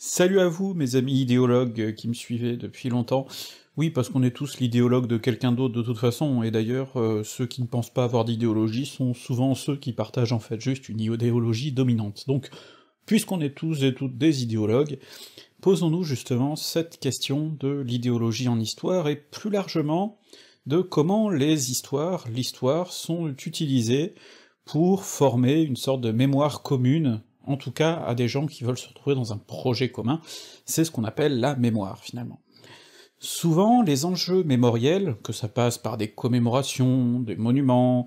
Salut à vous, mes amis idéologues qui me suivez depuis longtemps. Oui, parce qu'on est tous l'idéologue de quelqu'un d'autre de toute façon, et d'ailleurs, euh, ceux qui ne pensent pas avoir d'idéologie sont souvent ceux qui partagent en fait juste une idéologie dominante. Donc, puisqu'on est tous et toutes des idéologues, posons-nous justement cette question de l'idéologie en histoire, et plus largement, de comment les histoires, l'histoire, sont utilisées pour former une sorte de mémoire commune en tout cas à des gens qui veulent se retrouver dans un projet commun, c'est ce qu'on appelle la mémoire, finalement. Souvent, les enjeux mémoriels, que ça passe par des commémorations, des monuments,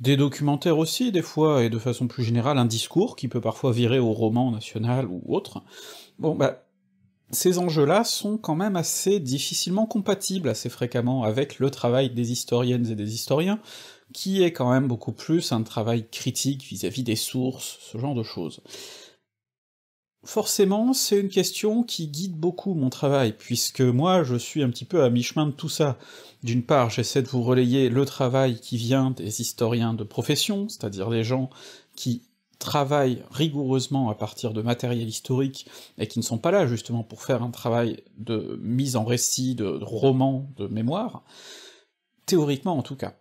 des documentaires aussi, des fois, et de façon plus générale, un discours qui peut parfois virer au roman national ou autre, bon bah, ces enjeux-là sont quand même assez difficilement compatibles assez fréquemment avec le travail des historiennes et des historiens, qui est quand même beaucoup plus un travail critique vis-à-vis des sources, ce genre de choses. Forcément, c'est une question qui guide beaucoup mon travail, puisque moi je suis un petit peu à mi-chemin de tout ça. D'une part, j'essaie de vous relayer le travail qui vient des historiens de profession, c'est-à-dire des gens qui travaillent rigoureusement à partir de matériel historique, et qui ne sont pas là justement pour faire un travail de mise en récit, de roman, de mémoire, théoriquement en tout cas.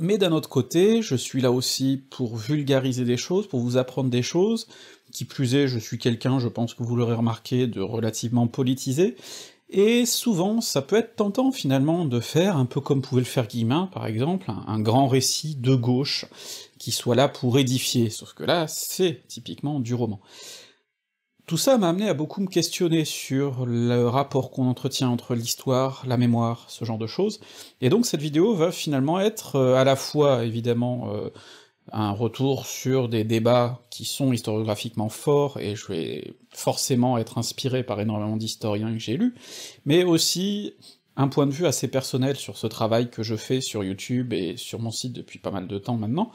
Mais d'un autre côté, je suis là aussi pour vulgariser des choses, pour vous apprendre des choses, qui plus est, je suis quelqu'un, je pense que vous l'aurez remarqué, de relativement politisé, et souvent ça peut être tentant finalement de faire, un peu comme pouvait le faire Guillemin par exemple, un, grand récit de gauche, qui soit là pour édifier, sauf que là c'est typiquement du roman. Tout ça m'a amené à beaucoup me questionner sur le rapport qu'on entretient entre l'histoire, la mémoire, ce genre de choses, et donc cette vidéo va finalement être euh, à la fois, évidemment, euh, un retour sur des débats qui sont historiographiquement forts, et je vais forcément être inspiré par énormément d'historiens que j'ai lus, mais aussi un point de vue assez personnel sur ce travail que je fais sur YouTube et sur mon site depuis pas mal de temps maintenant,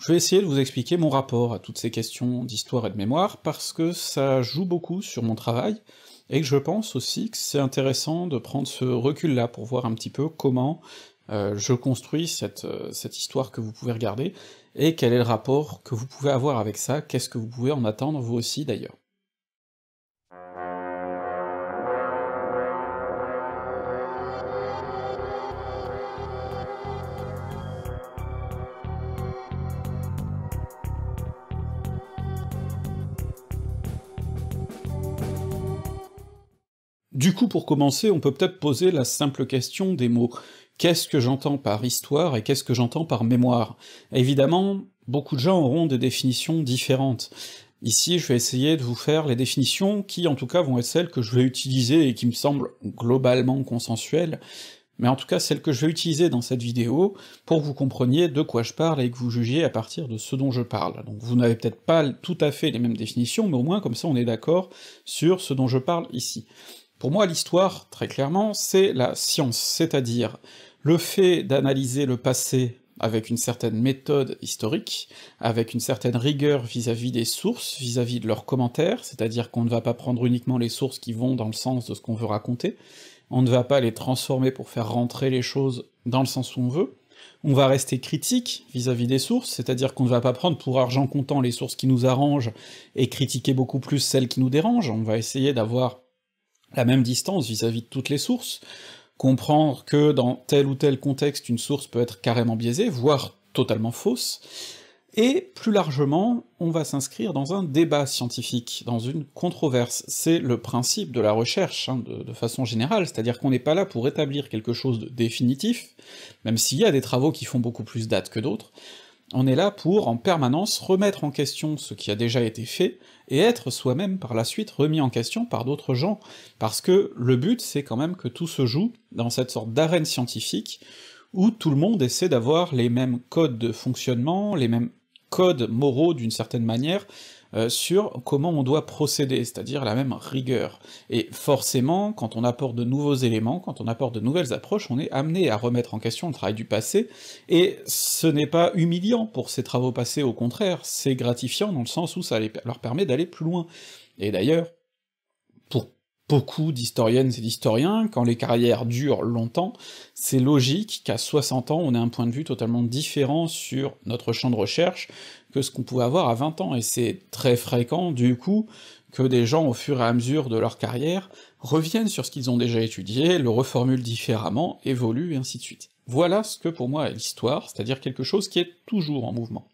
je vais essayer de vous expliquer mon rapport à toutes ces questions d'histoire et de mémoire, parce que ça joue beaucoup sur mon travail, et que je pense aussi que c'est intéressant de prendre ce recul-là pour voir un petit peu comment euh, je construis cette, euh, cette histoire que vous pouvez regarder, et quel est le rapport que vous pouvez avoir avec ça, qu'est-ce que vous pouvez en attendre vous aussi d'ailleurs. Du coup, pour commencer, on peut peut-être poser la simple question des mots. Qu'est-ce que j'entends par histoire et qu'est-ce que j'entends par mémoire Évidemment, beaucoup de gens auront des définitions différentes. Ici, je vais essayer de vous faire les définitions qui, en tout cas, vont être celles que je vais utiliser et qui me semblent globalement consensuelles, mais en tout cas celles que je vais utiliser dans cette vidéo pour que vous compreniez de quoi je parle et que vous jugiez à partir de ce dont je parle. Donc vous n'avez peut-être pas tout à fait les mêmes définitions, mais au moins comme ça on est d'accord sur ce dont je parle ici. Pour moi, l'histoire, très clairement, c'est la science, c'est-à-dire le fait d'analyser le passé avec une certaine méthode historique, avec une certaine rigueur vis-à-vis des sources, vis-à-vis de leurs commentaires, c'est-à-dire qu'on ne va pas prendre uniquement les sources qui vont dans le sens de ce qu'on veut raconter, on ne va pas les transformer pour faire rentrer les choses dans le sens où on veut, on va rester critique vis à -vis des sources, c'est-à-dire qu'on ne va pas prendre pour argent comptant les sources qui nous arrangent et critiquer beaucoup plus celles qui nous dérangent, on va essayer d'avoir la même distance vis-à-vis de toutes les sources, comprendre que dans tel ou tel contexte une source peut être carrément biaisée, voire totalement fausse, et plus largement, on va s'inscrire dans un débat scientifique, dans une controverse. C'est le principe de la recherche, hein, de, de, façon générale, c'est-à-dire qu'on n'est pas là pour établir quelque chose de définitif, même s'il y a des travaux qui font beaucoup plus date que d'autres, on est là pour, en permanence, remettre en question ce qui a déjà été fait, et être soi-même par la suite remis en question par d'autres gens, parce que le but c'est quand même que tout se joue dans cette sorte d'arène scientifique, où tout le monde essaie d'avoir les mêmes codes de fonctionnement, les mêmes codes moraux d'une certaine manière, euh, sur comment on doit procéder, c'est-à-dire la même rigueur. Et forcément, quand on apporte de nouveaux éléments, quand on apporte de nouvelles approches, on est amené à remettre en question le travail du passé, et ce n'est pas humiliant pour ces travaux passés, au contraire, c'est gratifiant dans le sens où ça leur permet d'aller plus loin. Et d'ailleurs, pour beaucoup d'historiennes et d'historiens, quand les carrières durent longtemps, c'est logique qu'à 60 ans, on ait un point de vue totalement différent sur notre champ de recherche, ce qu'on pouvait avoir à 20 ans, et c'est très fréquent, du coup, que des gens, au fur et à mesure de leur carrière, reviennent sur ce qu'ils ont déjà étudié, le reformulent différemment, évoluent, et ainsi de suite. Voilà ce que pour moi est l'histoire, c'est-à-dire quelque chose qui est toujours en mouvement.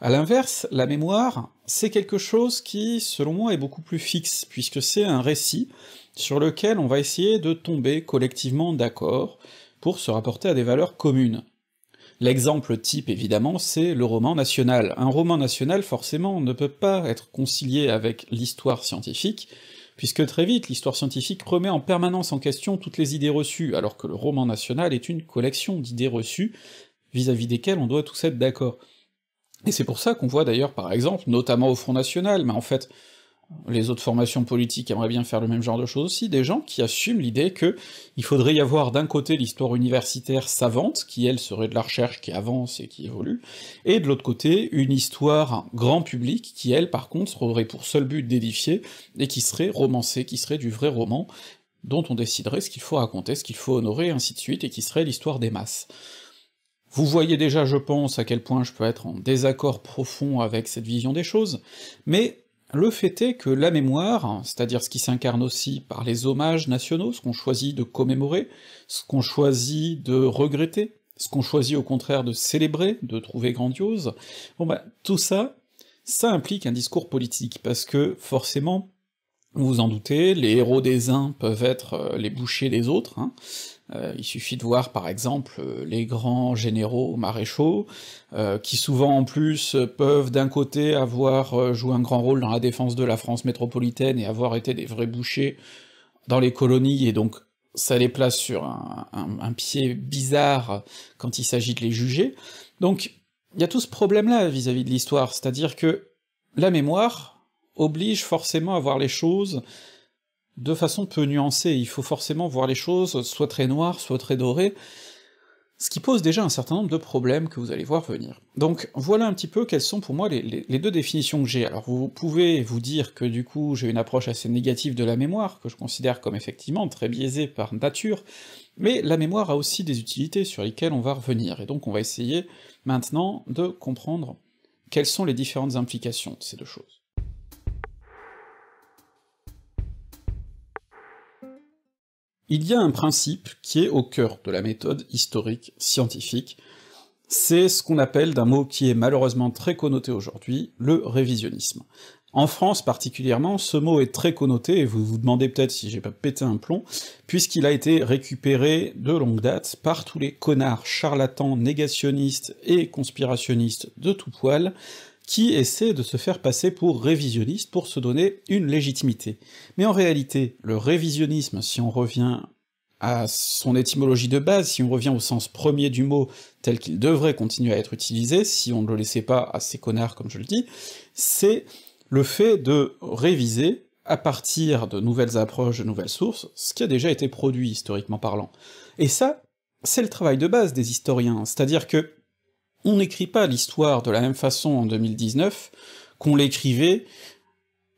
À l'inverse, la mémoire, c'est quelque chose qui, selon moi, est beaucoup plus fixe, puisque c'est un récit sur lequel on va essayer de tomber collectivement d'accord pour se rapporter à des valeurs communes. L'exemple type, évidemment, c'est le roman national. Un roman national, forcément, ne peut pas être concilié avec l'histoire scientifique, puisque très vite, l'histoire scientifique remet en permanence en question toutes les idées reçues, alors que le roman national est une collection d'idées reçues vis-à-vis desquelles on doit tous être d'accord. Et c'est pour ça qu'on voit d'ailleurs, par exemple, notamment au Front National, mais en fait, les autres formations politiques aimeraient bien faire le même genre de choses aussi, des gens qui assument l'idée que il faudrait y avoir d'un côté l'histoire universitaire savante, qui elle serait de la recherche qui avance et qui évolue, et de l'autre côté une histoire grand public qui elle par contre aurait pour seul but d'édifier, et qui serait romancée, qui serait du vrai roman, dont on déciderait ce qu'il faut raconter, ce qu'il faut honorer, ainsi de suite, et qui serait l'histoire des masses. Vous voyez déjà, je pense, à quel point je peux être en désaccord profond avec cette vision des choses, mais le fait est que la mémoire, c'est-à-dire ce qui s'incarne aussi par les hommages nationaux, ce qu'on choisit de commémorer, ce qu'on choisit de regretter, ce qu'on choisit au contraire de célébrer, de trouver grandiose, bon bah tout ça, ça implique un discours politique, parce que forcément, vous vous en doutez, les héros des uns peuvent être euh, les bouchers des autres, hein, euh, il suffit de voir par exemple euh, les grands généraux maréchaux, euh, qui souvent en plus peuvent d'un côté avoir joué un grand rôle dans la défense de la France métropolitaine et avoir été des vrais bouchers dans les colonies, et donc ça les place sur un pied bizarre quand il s'agit de les juger. Donc il y a tout ce problème-là vis-à-vis de l'histoire, c'est-à-dire que la mémoire oblige forcément à voir les choses de façon peu nuancée, il faut forcément voir les choses soit très noires, soit très dorées, ce qui pose déjà un certain nombre de problèmes que vous allez voir venir. Donc voilà un petit peu quelles sont pour moi les, les deux définitions que j'ai. Alors vous pouvez vous dire que du coup j'ai une approche assez négative de la mémoire, que je considère comme effectivement très biaisée par nature, mais la mémoire a aussi des utilités sur lesquelles on va revenir, et donc on va essayer maintenant de comprendre quelles sont les différentes implications de ces deux choses. il y a un principe qui est au cœur de la méthode historique scientifique, c'est ce qu'on appelle d'un mot qui est malheureusement très connoté aujourd'hui, le révisionnisme. En France particulièrement, ce mot est très connoté, et vous vous demandez peut-être si j'ai pas pété un plomb, puisqu'il a été récupéré de longue date par tous les connards charlatans, négationnistes et conspirationnistes de tout poil, qui essaie de se faire passer pour révisionniste pour se donner une légitimité. Mais en réalité, le révisionnisme, si on revient à son étymologie de base, si on revient au sens premier du mot tel qu'il devrait continuer à être utilisé, si on ne le laissait pas à ces connards comme je le dis, c'est le fait de réviser à partir de nouvelles approches, de nouvelles sources, ce qui a déjà été produit historiquement parlant. Et ça, c'est le travail de base des historiens, c'est-à-dire que on n'écrit pas l'histoire de la même façon en 2019 qu'on l'écrivait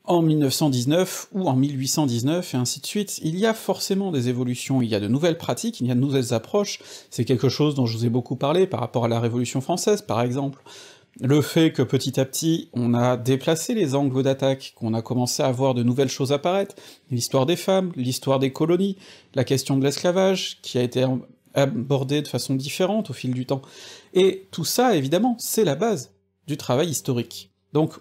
en 1919 ou en 1819, et ainsi de suite, il y a forcément des évolutions, il y a de nouvelles pratiques, il y a de nouvelles approches, c'est quelque chose dont je vous ai beaucoup parlé par rapport à la Révolution française, par exemple. Le fait que petit à petit, on a déplacé les angles d'attaque, qu'on a commencé à voir de nouvelles choses apparaître, l'histoire des femmes, l'histoire des colonies, la question de l'esclavage, qui a été abordées de façon différente au fil du temps. Et tout ça, évidemment, c'est la base du travail historique. Donc,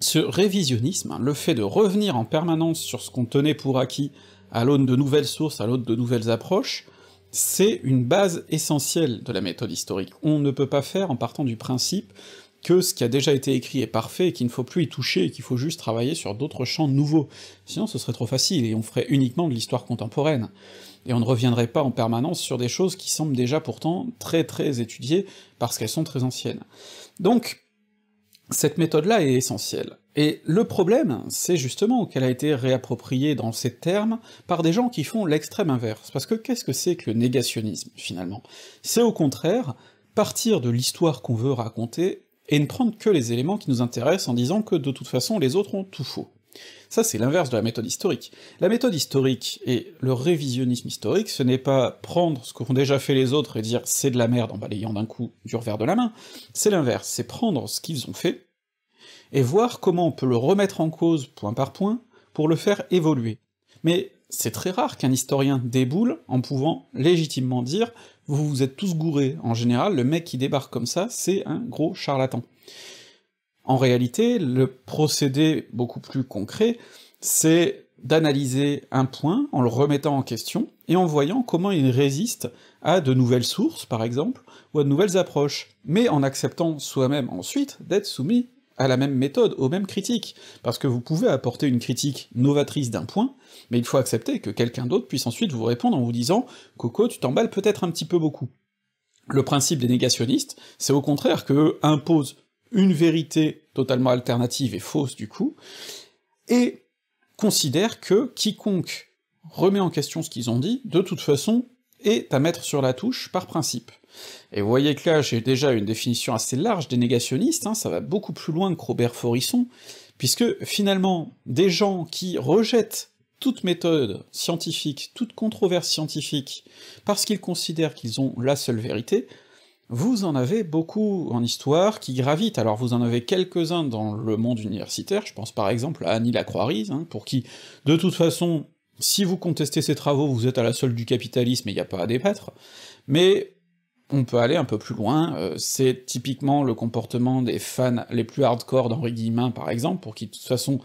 ce révisionnisme, hein, le fait de revenir en permanence sur ce qu'on tenait pour acquis à l'aune de nouvelles sources, à l'aune de nouvelles approches, c'est une base essentielle de la méthode historique. On ne peut pas faire en partant du principe que ce qui a déjà été écrit est parfait et qu'il ne faut plus y toucher et qu'il faut juste travailler sur d'autres champs nouveaux, sinon ce serait trop facile et on ferait uniquement de l'histoire contemporaine et on ne reviendrait pas en permanence sur des choses qui semblent déjà pourtant très très étudiées, parce qu'elles sont très anciennes. Donc, cette méthode-là est essentielle. Et le problème, c'est justement qu'elle a été réappropriée dans ces termes par des gens qui font l'extrême inverse, parce que qu'est-ce que c'est que le négationnisme, finalement C'est au contraire partir de l'histoire qu'on veut raconter et ne prendre que les éléments qui nous intéressent en disant que de toute façon les autres ont tout faux. Ça, c'est l'inverse de la méthode historique. La méthode historique et le révisionnisme historique, ce n'est pas prendre ce qu'ont déjà fait les autres et dire c'est de la merde en balayant d'un coup du revers de la main, c'est l'inverse, c'est prendre ce qu'ils ont fait et voir comment on peut le remettre en cause point par point pour le faire évoluer. Mais c'est très rare qu'un historien déboule en pouvant légitimement dire vous vous êtes tous gourés, en général le mec qui débarque comme ça, c'est un gros charlatan. En réalité, le procédé beaucoup plus concret, c'est d'analyser un point en le remettant en question, et en voyant comment il résiste à de nouvelles sources, par exemple, ou à de nouvelles approches, mais en acceptant soi-même ensuite d'être soumis à la même méthode, aux mêmes critiques, parce que vous pouvez apporter une critique novatrice d'un point, mais il faut accepter que quelqu'un d'autre puisse ensuite vous répondre en vous disant « Coco, tu t'emballes peut-être un petit peu beaucoup ». Le principe des négationnistes, c'est au contraire que eux imposent une vérité totalement alternative et fausse du coup, et considère que quiconque remet en question ce qu'ils ont dit, de toute façon, est à mettre sur la touche par principe. Et vous voyez que là, j'ai déjà une définition assez large des négationnistes, hein, ça va beaucoup plus loin que Robert Forisson, puisque finalement, des gens qui rejettent toute méthode scientifique, toute controverse scientifique, parce qu'ils considèrent qu'ils ont la seule vérité, vous en avez beaucoup en histoire qui gravitent, alors vous en avez quelques-uns dans le monde universitaire, je pense par exemple à Annie Lacroix-Rise, hein, pour qui, de toute façon, si vous contestez ses travaux, vous êtes à la solde du capitalisme et il n'y a pas à débattre, mais on peut aller un peu plus loin, euh, c'est typiquement le comportement des fans les plus hardcore d'Henri Guillemin par exemple, pour qui de toute façon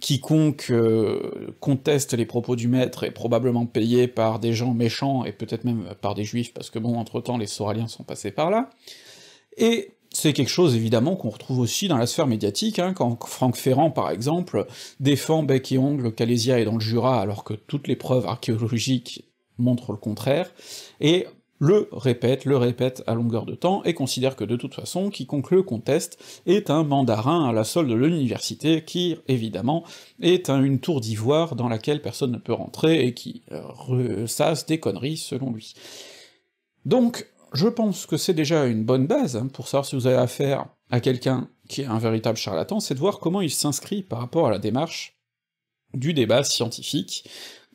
quiconque euh, conteste les propos du maître est probablement payé par des gens méchants, et peut-être même euh, par des juifs, parce que bon, entre-temps, les Soraliens sont passés par là. Et c'est quelque chose, évidemment, qu'on retrouve aussi dans la sphère médiatique, hein, quand Franck Ferrand, par exemple, défend bec et ongle qu'Alésia et dans le Jura, alors que toutes les preuves archéologiques montrent le contraire, et le répète, le répète à longueur de temps, et considère que de toute façon, quiconque le conteste est un mandarin à la solde de l'université, qui, évidemment, est une tour d'ivoire dans laquelle personne ne peut rentrer, et qui euh, ressasse des conneries, selon lui. Donc, je pense que c'est déjà une bonne base, hein, pour savoir si vous avez affaire à quelqu'un qui est un véritable charlatan, c'est de voir comment il s'inscrit par rapport à la démarche du débat scientifique,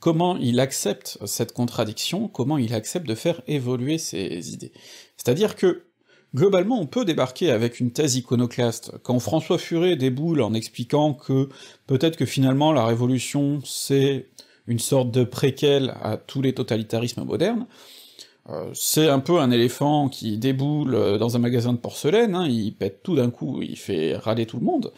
comment il accepte cette contradiction, comment il accepte de faire évoluer ses idées. C'est-à-dire que, globalement, on peut débarquer avec une thèse iconoclaste. Quand François Furet déboule en expliquant que peut-être que finalement la Révolution c'est une sorte de préquel à tous les totalitarismes modernes, euh, c'est un peu un éléphant qui déboule euh, dans un magasin de porcelaine, hein, il pète tout d'un coup, il fait râler tout le monde,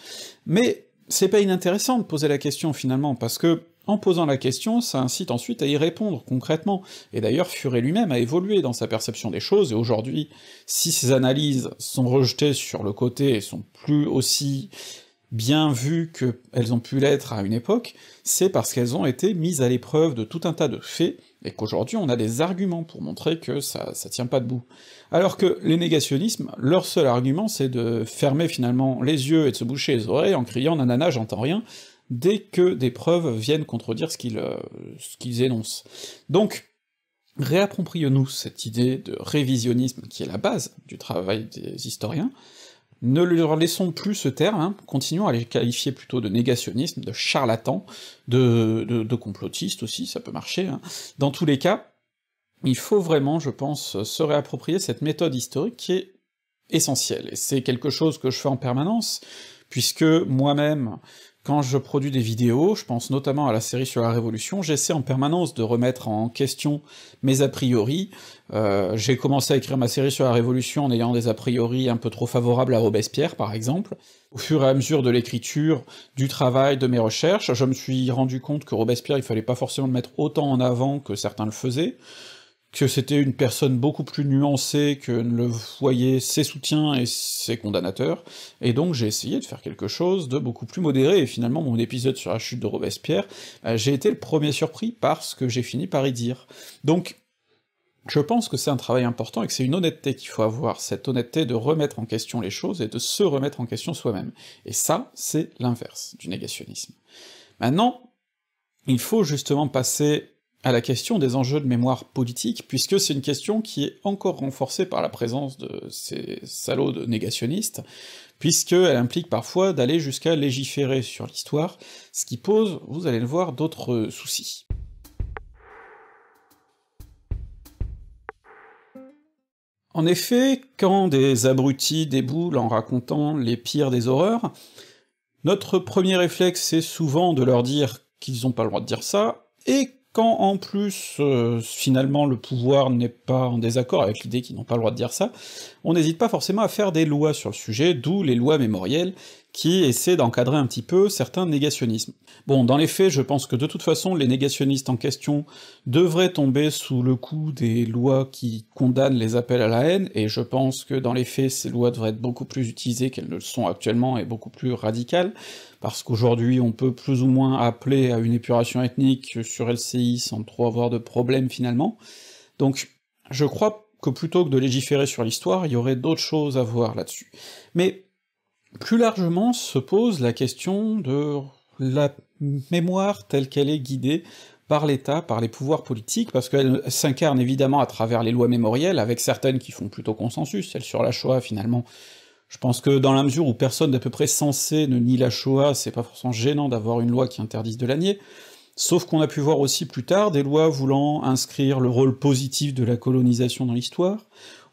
mais c'est pas inintéressant de poser la question finalement, parce que en posant la question, ça incite ensuite à y répondre concrètement, et d'ailleurs Furet lui-même a évolué dans sa perception des choses, et aujourd'hui, si ces analyses sont rejetées sur le côté et sont plus aussi bien vues qu'elles ont pu l'être à une époque, c'est parce qu'elles ont été mises à l'épreuve de tout un tas de faits, et qu'aujourd'hui on a des arguments pour montrer que ça, ça tient pas debout. Alors que les négationnismes, leur seul argument c'est de fermer finalement les yeux et de se boucher les oreilles en criant « nanana, j'entends rien », dès que des preuves viennent contredire euh, ce qu'ils énoncent. Donc, réapproprions-nous cette idée de révisionnisme qui est la base du travail des historiens, ne leur laissons plus ce terme, hein. continuons à les qualifier plutôt de négationnisme, de charlatan, de, de, complotiste aussi, ça peut marcher, hein. dans tous les cas, il faut vraiment, je pense, se réapproprier cette méthode historique qui est essentielle, et c'est quelque chose que je fais en permanence, puisque moi-même, quand je produis des vidéos, je pense notamment à la série sur la Révolution, j'essaie en permanence de remettre en question mes a priori. Euh, j'ai commencé à écrire ma série sur la Révolution en ayant des a priori un peu trop favorables à Robespierre, par exemple. Au fur et à mesure de l'écriture, du travail, de mes recherches, je me suis rendu compte que Robespierre, il fallait pas forcément le mettre autant en avant que certains le faisaient, que c'était une personne beaucoup plus nuancée que ne le voyaient ses soutiens et ses condamnateurs, et donc j'ai essayé de faire quelque chose de beaucoup plus modéré, et finalement mon épisode sur la chute de Robespierre, euh, j'ai été le premier surpris par ce que j'ai fini par y dire. Donc je pense que c'est un travail important et que c'est une honnêteté qu'il faut avoir, cette honnêteté de remettre en question les choses et de se remettre en question soi-même. Et ça, c'est l'inverse du négationnisme. Maintenant, il faut justement passer à la question des enjeux de mémoire politique, puisque c'est une question qui est encore renforcée par la présence de ces salauds de négationnistes, puisqu'elle implique parfois d'aller jusqu'à légiférer sur l'histoire, ce qui pose, vous allez le voir, d'autres soucis. En effet, quand des abrutis déboulent en racontant les pires des horreurs, notre premier réflexe c'est souvent de leur dire qu'ils n'ont pas le droit de dire ça, et quand en plus, euh, finalement, le pouvoir n'est pas en désaccord avec l'idée qu'ils n'ont pas le droit de dire ça, on n'hésite pas forcément à faire des lois sur le sujet, d'où les lois mémorielles, qui essaient d'encadrer un petit peu certains négationnismes. Bon, dans les faits, je pense que de toute façon, les négationnistes en question devraient tomber sous le coup des lois qui condamnent les appels à la haine, et je pense que dans les faits, ces lois devraient être beaucoup plus utilisées qu'elles ne le sont actuellement, et beaucoup plus radicales, parce qu'aujourd'hui on peut plus ou moins appeler à une épuration ethnique sur LCI sans trop avoir de problème finalement. Donc je crois que plutôt que de légiférer sur l'histoire, il y aurait d'autres choses à voir là-dessus. Mais plus largement se pose la question de la mémoire telle qu'elle est guidée par l'État, par les pouvoirs politiques, parce qu'elle s'incarne évidemment à travers les lois mémorielles, avec certaines qui font plutôt consensus, celles sur la Shoah finalement je pense que dans la mesure où personne d'à peu près censé ne nie la Shoah, c'est pas forcément gênant d'avoir une loi qui interdise de la nier, sauf qu'on a pu voir aussi plus tard des lois voulant inscrire le rôle positif de la colonisation dans l'histoire,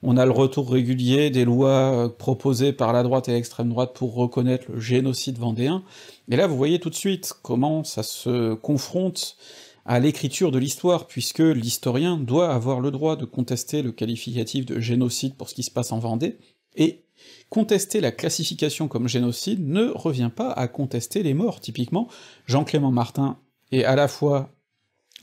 on a le retour régulier des lois euh, proposées par la droite et l'extrême droite pour reconnaître le génocide vendéen, et là vous voyez tout de suite comment ça se confronte à l'écriture de l'histoire, puisque l'historien doit avoir le droit de contester le qualificatif de génocide pour ce qui se passe en Vendée, et contester la classification comme génocide ne revient pas à contester les morts. Typiquement, Jean-Clément Martin est à la fois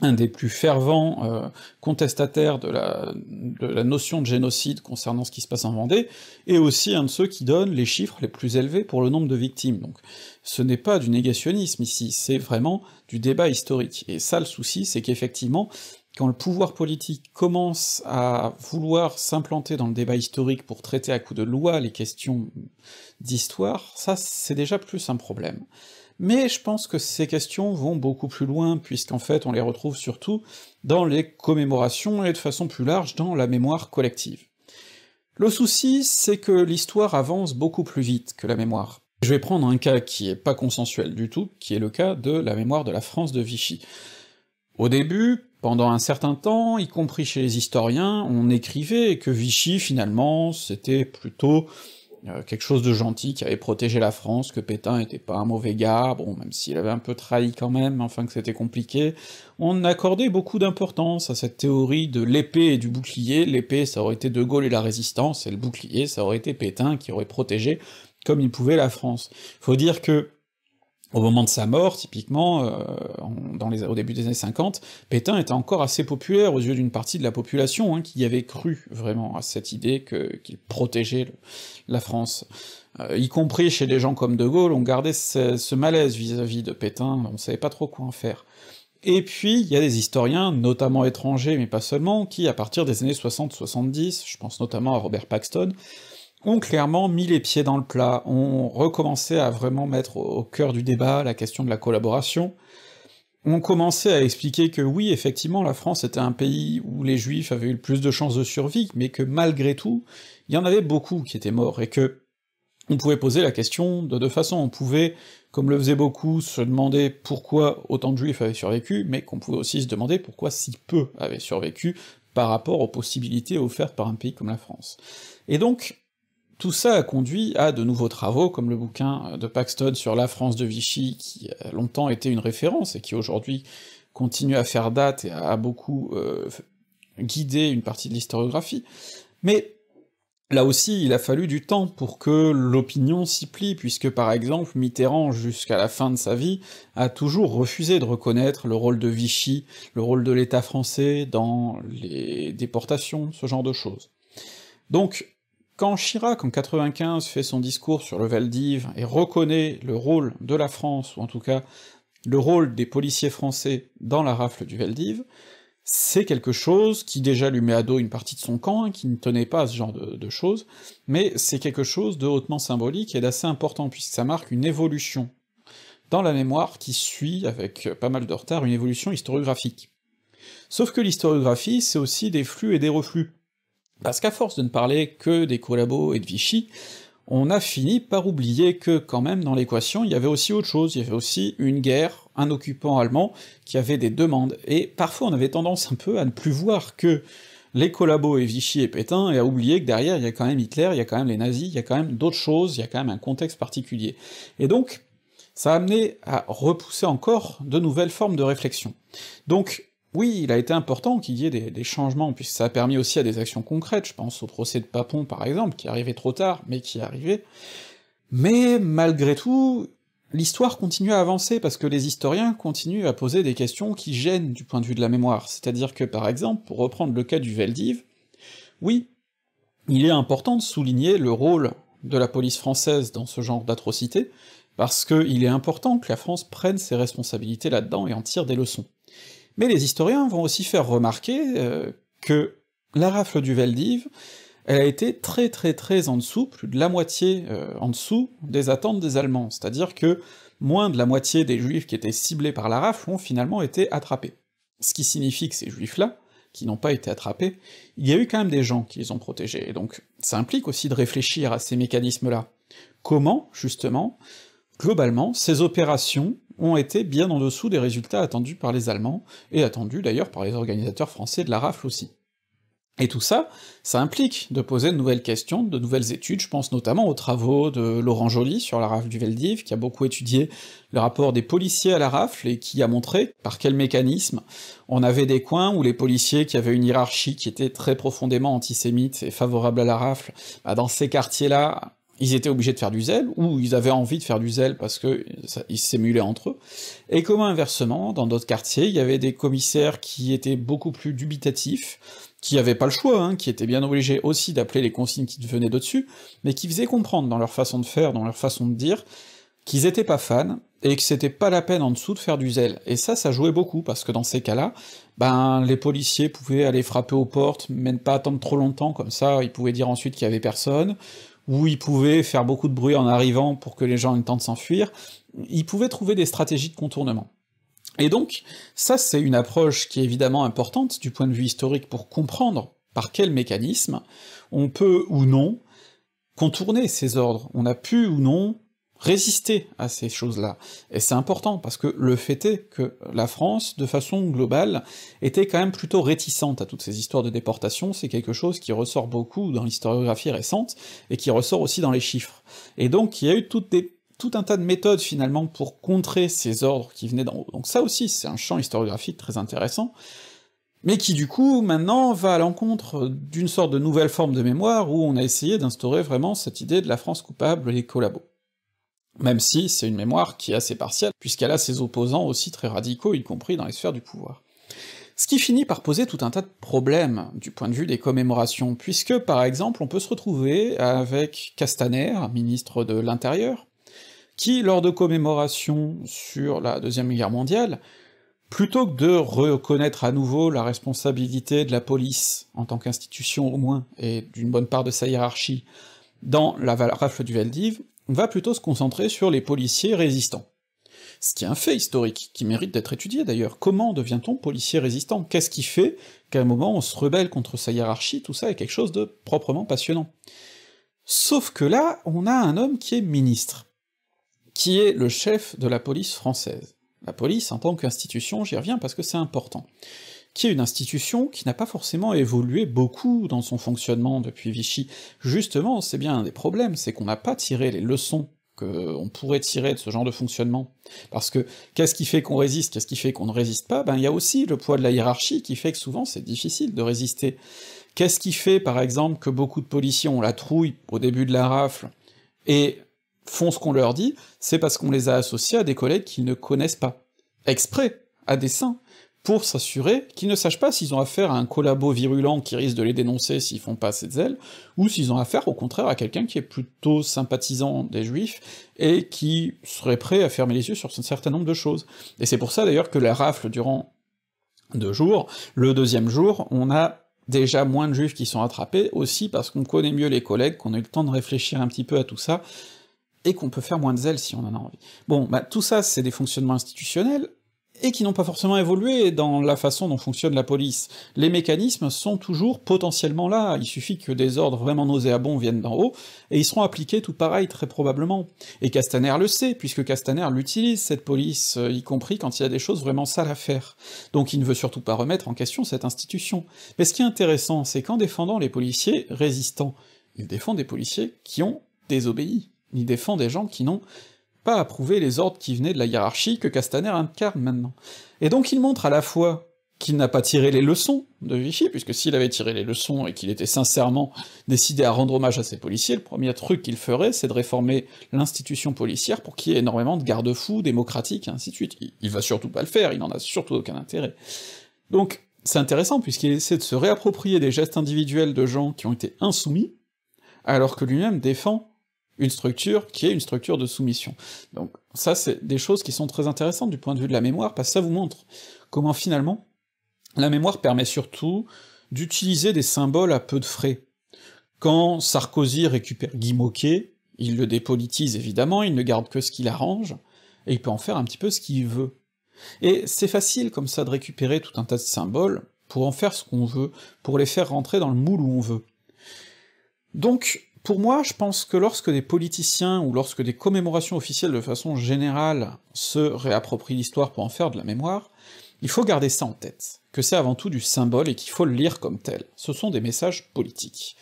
un des plus fervents euh, contestataires de la, de la, notion de génocide concernant ce qui se passe en Vendée, et aussi un de ceux qui donnent les chiffres les plus élevés pour le nombre de victimes. Donc ce n'est pas du négationnisme ici, c'est vraiment du débat historique. Et ça le souci, c'est qu'effectivement, le pouvoir politique commence à vouloir s'implanter dans le débat historique pour traiter à coup de loi les questions d'histoire, ça c'est déjà plus un problème. Mais je pense que ces questions vont beaucoup plus loin, puisqu'en fait on les retrouve surtout dans les commémorations et de façon plus large dans la mémoire collective. Le souci, c'est que l'histoire avance beaucoup plus vite que la mémoire. Je vais prendre un cas qui est pas consensuel du tout, qui est le cas de la mémoire de la France de Vichy. Au début, pendant un certain temps, y compris chez les historiens, on écrivait que Vichy, finalement, c'était plutôt euh, quelque chose de gentil qui avait protégé la France, que Pétain était pas un mauvais gars, bon, même s'il avait un peu trahi quand même, enfin que c'était compliqué, on accordait beaucoup d'importance à cette théorie de l'épée et du bouclier, l'épée ça aurait été De Gaulle et la Résistance, et le bouclier ça aurait été Pétain qui aurait protégé comme il pouvait la France. Faut dire que au moment de sa mort, typiquement, euh, au début des années 50, Pétain était encore assez populaire aux yeux d'une partie de la population, hein, qui avait cru vraiment à cette idée qu'il protégeait la France. Euh, y compris chez des gens comme De Gaulle, on gardait ce, malaise vis-à-vis de Pétain, on savait pas trop quoi en faire. Et puis, il y a des historiens, notamment étrangers, mais pas seulement, qui, à partir des années 60-70, je pense notamment à Robert Paxton, ont clairement mis les pieds dans le plat, On recommencé à vraiment mettre au cœur du débat la question de la collaboration, ont commencé à expliquer que oui, effectivement, la France était un pays où les Juifs avaient eu le plus de chances de survie, mais que malgré tout, il y en avait beaucoup qui étaient morts, et que on pouvait poser la question de deux façons, on pouvait, comme le faisaient beaucoup, se demander pourquoi autant de Juifs avaient survécu, mais qu'on pouvait aussi se demander pourquoi si peu avaient survécu par rapport aux possibilités offertes par un pays comme la France. Et donc, tout ça a conduit à de nouveaux travaux, comme le bouquin de Paxton sur la France de Vichy, qui a longtemps été une référence, et qui aujourd'hui continue à faire date et a beaucoup euh, guidé une partie de l'historiographie, mais là aussi il a fallu du temps pour que l'opinion s'y plie, puisque par exemple Mitterrand, jusqu'à la fin de sa vie, a toujours refusé de reconnaître le rôle de Vichy, le rôle de l'État français dans les déportations, ce genre de choses. Donc quand Chirac, en 95, fait son discours sur le Valdiv et reconnaît le rôle de la France, ou en tout cas le rôle des policiers français dans la rafle du Valdiv, c'est quelque chose qui déjà lui met à dos une partie de son camp, qui ne tenait pas à ce genre de choses, mais c'est quelque chose de hautement symbolique et d'assez important, puisque ça marque une évolution dans la mémoire qui suit, avec pas mal de retard, une évolution historiographique. Sauf que l'historiographie, c'est aussi des flux et des reflux. Parce qu'à force de ne parler que des collabos et de Vichy, on a fini par oublier que, quand même, dans l'équation, il y avait aussi autre chose, il y avait aussi une guerre, un occupant allemand qui avait des demandes, et parfois on avait tendance un peu à ne plus voir que les collabos et Vichy et Pétain, et à oublier que derrière il y a quand même Hitler, il y a quand même les nazis, il y a quand même d'autres choses, il y a quand même un contexte particulier. Et donc, ça a amené à repousser encore de nouvelles formes de réflexion. Donc, oui, il a été important qu'il y ait des, changements, puisque ça a permis aussi à des actions concrètes, je pense au procès de Papon par exemple, qui arrivait trop tard, mais qui arrivait. Mais malgré tout, l'histoire continue à avancer, parce que les historiens continuent à poser des questions qui gênent du point de vue de la mémoire, c'est-à-dire que par exemple, pour reprendre le cas du Veldiv, oui, il est important de souligner le rôle de la police française dans ce genre d'atrocité, parce qu'il est important que la France prenne ses responsabilités là-dedans et en tire des leçons. Mais les historiens vont aussi faire remarquer euh, que la rafle du Veldiv, elle a été très très très en dessous, plus de la moitié euh, en dessous des attentes des Allemands, c'est-à-dire que moins de la moitié des Juifs qui étaient ciblés par la rafle ont finalement été attrapés. Ce qui signifie que ces Juifs-là, qui n'ont pas été attrapés, il y a eu quand même des gens qui les ont protégés, et donc ça implique aussi de réfléchir à ces mécanismes-là. Comment, justement, Globalement, ces opérations ont été bien en dessous des résultats attendus par les Allemands, et attendus d'ailleurs par les organisateurs français de la rafle aussi. Et tout ça, ça implique de poser de nouvelles questions, de nouvelles études, je pense notamment aux travaux de Laurent Joly sur la rafle du Veldiv, qui a beaucoup étudié le rapport des policiers à la rafle, et qui a montré par quel mécanisme on avait des coins où les policiers qui avaient une hiérarchie qui était très profondément antisémite et favorable à la rafle, bah, dans ces quartiers-là, ils étaient obligés de faire du zèle, ou ils avaient envie de faire du zèle parce que ils s'émulaient entre eux, et comme inversement, dans d'autres quartiers, il y avait des commissaires qui étaient beaucoup plus dubitatifs, qui avaient pas le choix, hein, qui étaient bien obligés aussi d'appeler les consignes qui venaient de dessus, mais qui faisaient comprendre dans leur façon de faire, dans leur façon de dire, qu'ils étaient pas fans, et que c'était pas la peine en dessous de faire du zèle. Et ça, ça jouait beaucoup, parce que dans ces cas-là, ben, les policiers pouvaient aller frapper aux portes, mais ne pas attendre trop longtemps, comme ça, ils pouvaient dire ensuite qu'il y avait personne, où il pouvait faire beaucoup de bruit en arrivant pour que les gens aient le temps de s'enfuir, il pouvait trouver des stratégies de contournement. Et donc, ça c'est une approche qui est évidemment importante du point de vue historique pour comprendre par quel mécanisme on peut ou non contourner ces ordres. On a pu ou non résister à ces choses-là. Et c'est important, parce que le fait est que la France, de façon globale, était quand même plutôt réticente à toutes ces histoires de déportation, c'est quelque chose qui ressort beaucoup dans l'historiographie récente, et qui ressort aussi dans les chiffres. Et donc il y a eu tout un tas de méthodes finalement pour contrer ces ordres qui venaient d'en haut. Donc ça aussi, c'est un champ historiographique très intéressant, mais qui du coup maintenant va à l'encontre d'une sorte de nouvelle forme de mémoire où on a essayé d'instaurer vraiment cette idée de la France coupable et collabo. Même si c'est une mémoire qui est assez partielle, puisqu'elle a ses opposants aussi très radicaux, y compris dans les sphères du pouvoir. Ce qui finit par poser tout un tas de problèmes du point de vue des commémorations, puisque par exemple on peut se retrouver avec Castaner, ministre de l'Intérieur, qui, lors de commémorations sur la Deuxième Guerre mondiale, plutôt que de reconnaître à nouveau la responsabilité de la police, en tant qu'institution au moins, et d'une bonne part de sa hiérarchie, dans la rafle du Veldiv, on va plutôt se concentrer sur les policiers résistants. Ce qui est un fait historique, qui mérite d'être étudié d'ailleurs. Comment devient-on policier résistant Qu'est-ce qui fait qu'à un moment on se rebelle contre sa hiérarchie Tout ça est quelque chose de proprement passionnant. Sauf que là, on a un homme qui est ministre, qui est le chef de la police française. La police en tant qu'institution, j'y reviens parce que c'est important qui est une institution qui n'a pas forcément évolué beaucoup dans son fonctionnement depuis Vichy. Justement, c'est bien un des problèmes, c'est qu'on n'a pas tiré les leçons qu'on pourrait tirer de ce genre de fonctionnement. Parce que qu'est-ce qui fait qu'on résiste, qu'est-ce qui fait qu'on ne résiste pas Ben il y a aussi le poids de la hiérarchie qui fait que souvent c'est difficile de résister. Qu'est-ce qui fait, par exemple, que beaucoup de policiers ont la trouille au début de la rafle et font ce qu'on leur dit C'est parce qu'on les a associés à des collègues qu'ils ne connaissent pas. Exprès, à dessein pour s'assurer qu'ils ne sachent pas s'ils ont affaire à un collabo virulent qui risque de les dénoncer s'ils font pas assez de zèle, ou s'ils ont affaire au contraire à quelqu'un qui est plutôt sympathisant des juifs, et qui serait prêt à fermer les yeux sur un certain nombre de choses. Et c'est pour ça d'ailleurs que la rafle durant deux jours, le deuxième jour, on a déjà moins de juifs qui sont attrapés, aussi parce qu'on connaît mieux les collègues, qu'on a eu le temps de réfléchir un petit peu à tout ça, et qu'on peut faire moins de zèle si on en a envie. Bon, bah tout ça c'est des fonctionnements institutionnels, et qui n'ont pas forcément évolué dans la façon dont fonctionne la police. Les mécanismes sont toujours potentiellement là, il suffit que des ordres vraiment nauséabonds viennent d'en haut, et ils seront appliqués tout pareil très probablement. Et Castaner le sait, puisque Castaner l'utilise, cette police, euh, y compris quand il y a des choses vraiment sales à faire. Donc il ne veut surtout pas remettre en question cette institution. Mais ce qui est intéressant, c'est qu'en défendant les policiers résistants, il défend des policiers qui ont désobéi. Il défend des gens qui n'ont pas approuver les ordres qui venaient de la hiérarchie que Castaner incarne maintenant. Et donc il montre à la fois qu'il n'a pas tiré les leçons de Vichy, puisque s'il avait tiré les leçons et qu'il était sincèrement décidé à rendre hommage à ses policiers, le premier truc qu'il ferait, c'est de réformer l'institution policière pour qu'il y ait énormément de garde-fous démocratiques, et ainsi de suite. il va surtout pas le faire, il n'en a surtout aucun intérêt. Donc c'est intéressant, puisqu'il essaie de se réapproprier des gestes individuels de gens qui ont été insoumis, alors que lui-même défend une structure qui est une structure de soumission. Donc ça, c'est des choses qui sont très intéressantes du point de vue de la mémoire, parce que ça vous montre comment finalement la mémoire permet surtout d'utiliser des symboles à peu de frais. Quand Sarkozy récupère Guy Moquet, il le dépolitise évidemment, il ne garde que ce qu'il arrange, et il peut en faire un petit peu ce qu'il veut. Et c'est facile comme ça de récupérer tout un tas de symboles pour en faire ce qu'on veut, pour les faire rentrer dans le moule où on veut. Donc, pour moi, je pense que lorsque des politiciens ou lorsque des commémorations officielles de façon générale se réapproprient l'histoire pour en faire de la mémoire, il faut garder ça en tête, que c'est avant tout du symbole et qu'il faut le lire comme tel. Ce sont des messages politiques.